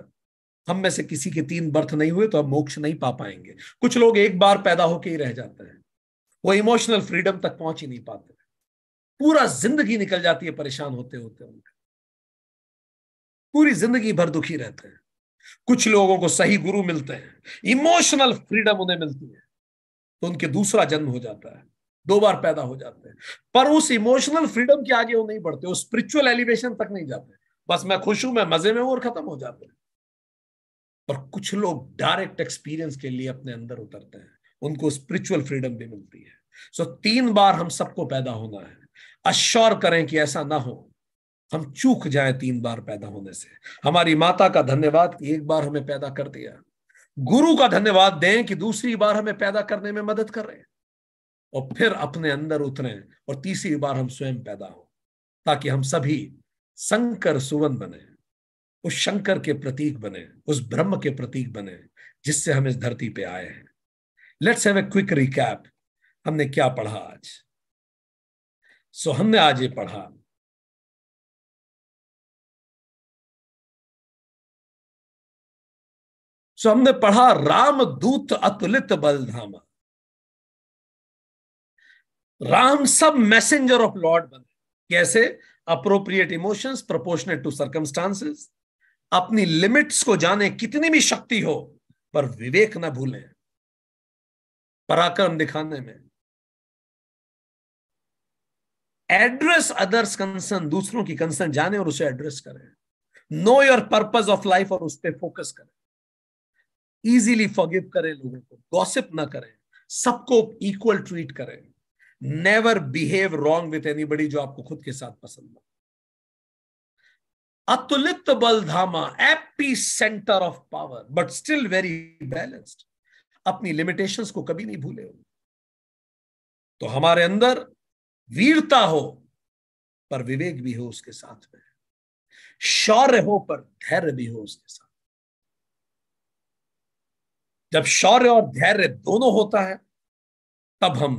हम में से किसी के तीन बर्थ नहीं हुए तो हम मोक्ष नहीं पा पाएंगे कुछ लोग एक बार पैदा होके ही रह जाते हैं वो इमोशनल फ्रीडम तक पहुंच ही नहीं पाते पूरा जिंदगी निकल जाती है परेशान होते होते उनका पूरी जिंदगी भर दुखी रहते हैं कुछ लोगों को सही गुरु मिलते हैं इमोशनल फ्रीडम उन्हें मिलती है तो उनके दूसरा जन्म हो जाता है दो बार पैदा हो जाते हैं पर उस इमोशनल फ्रीडम के आगे वो नहीं बढ़ते वो स्पिरिचुअल एलिवेशन तक नहीं जाते बस मैं खुश हूं मैं मजे में हूं और खत्म हो जाते हैं पर कुछ लोग डायरेक्ट एक्सपीरियंस के लिए अपने अंदर उतरते हैं उनको स्पिरिचुअल फ्रीडम भी मिलती है सो तीन बार हम सबको पैदा होना है अश्योर करें कि ऐसा ना हो हम चूक जाए तीन बार पैदा होने से हमारी माता का धन्यवाद कि एक बार हमें पैदा कर दिया गुरु का धन्यवाद दें कि दूसरी बार हमें पैदा करने में मदद कर रहे हैं और फिर अपने अंदर उतरे और तीसरी बार हम स्वयं पैदा हो ताकि हम सभी शंकर सुवन बने उस शंकर के प्रतीक बने उस ब्रह्म के प्रतीक बने जिससे हम इस धरती पे आए हैं let's have a quick recap हमने क्या पढ़ा आज सो so, हमने आज ये पढ़ा सो हमने पढ़ा राम दूत अतुलित बलधामा राम सब मैसेंजर ऑफ लॉर्ड बने कैसे appropriate emotions proportionate to circumstances अपनी लिमिट्स को जाने कितनी भी शक्ति हो पर विवेक ना भूलें पराक्रम दिखाने में एड्रेस अदर्स कंसर्न दूसरों की कंसर्न जाने और उसे एड्रेस करें know your purpose of life और उस पर फोकस करें इजीली फॉरगिव करें लोगों को गॉसिप ना करें सबको इक्वल ट्रीट करें never behave wrong with any जो आपको खुद के साथ पसंद ना अतुलित धामा epicentre of power but still very balanced अपनी लिमिटेशंस को कभी नहीं भूले होंगे तो हमारे अंदर वीरता हो पर विवेक भी हो उसके साथ में शौर्य हो पर धैर्य भी हो उसके साथ जब शौर्य और धैर्य दोनों होता है तब हम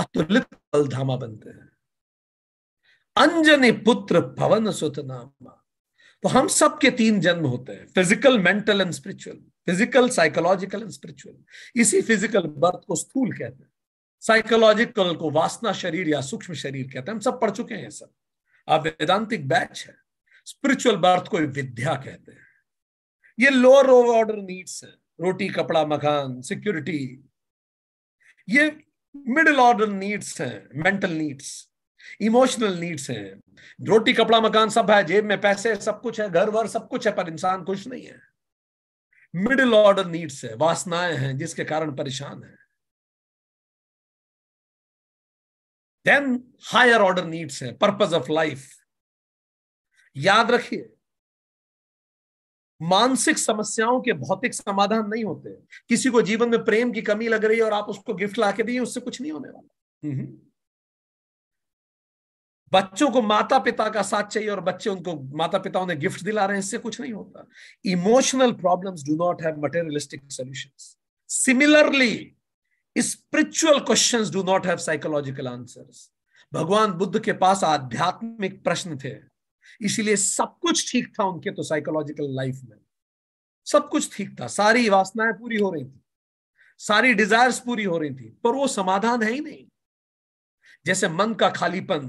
अतुलित बलधामा बनते हैं अंजने पुत्र पवन सुत नामा तो हम सब के तीन जन्म होते हैं physical mental and spiritual physical psychological and spiritual इसी फिजिकल बर्थ को स्थूल कहते हैं साइकोलॉजिकल को वासना शरीर या सूक्ष्म शरीर कहते हैं हम सब पढ़ चुके हैं सब आप वेदांतिक बैच है स्पिरिचुअल बर्थ को विद्या कहते हैं ये लोअर ऑर्डर नीड्स है रोटी कपड़ा मकान सिक्योरिटी ये मिडिल ऑर्डर नीड्स हैं मेंटल नीड्स इमोशनल नीड्स हैं रोटी कपड़ा मकान सब है जेब में पैसे सब कुछ है घर वर सब कुछ है पर इंसान खुश नहीं है मिडिल ऑर्डर नीड्स है वासनाएं हैं जिसके कारण परेशान है देन हायर ऑर्डर नीड्स है पर्पज ऑफ लाइफ याद रखिए मानसिक समस्याओं के भौतिक समाधान नहीं होते किसी को जीवन में प्रेम की कमी लग रही है और आप उसको गिफ्ट ला के दिए उससे कुछ नहीं होने वाला बच्चों को माता पिता का साथ चाहिए और बच्चे उनको माता पिता उन्हें गिफ्ट दिला रहे हैं इससे कुछ नहीं होता emotional problem do not have materialistic solution similarly spiritual question do not have psychological भगवान बुद्ध के पास आध्यात्मिक प्रश्न थे इसीलिए सब कुछ ठीक था उनके तो साइकोलॉजिकल लाइफ में सब कुछ ठीक था सारी वासनाएं पूरी हो रही थी सारी डिजायर्स पूरी हो रही थी पर वो समाधान है ही नहीं जैसे मन का खालीपन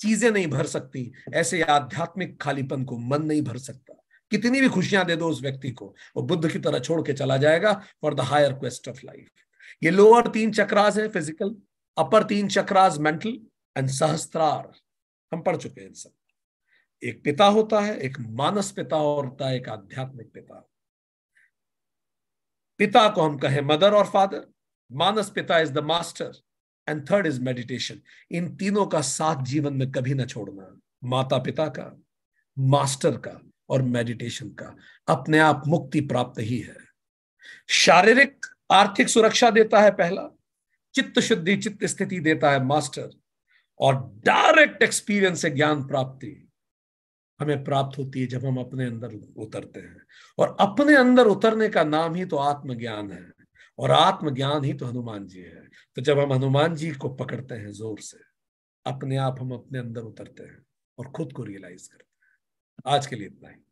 चीजें नहीं भर सकती ऐसे आध्यात्मिक खालीपन को मन नहीं भर सकता कितनी भी खुशियां दे दो उस व्यक्ति को वो बुद्ध की तरह छोड़ के चला जाएगा for the higher quest of life ये लोअर तीन चक्रास है फिजिकल अपर तीन चक्रास मेंटल एंड सहस्त्रार हम पढ़ चुके हैं सब एक पिता होता है एक मानस पिता होता है एक आध्यात्मिक पिता पिता को हम कहें मदर और फादर मानस पिता is the master and third is meditation इन तीनों का साथ जीवन में कभी ना छोड़ना माता पिता का मास्टर का और मेडिटेशन का अपने आप मुक्ति प्राप्त ही है शारीरिक आर्थिक सुरक्षा देता है पहला चित्त शुद्धि चित्त स्थिति देता है मास्टर और डायरेक्ट एक्सपीरियंस से ज्ञान प्राप्ति हमें प्राप्त होती है जब हम अपने अंदर उतरते हैं और अपने अंदर उतरने का नाम ही तो आत्मज्ञान है और आत्मज्ञान ही तो हनुमान जी है तो जब हम हनुमान जी को पकड़ते हैं जोर से अपने आप हम अपने अंदर उतरते हैं और खुद को रियलाइज करते हैं आज के लिए इतना ही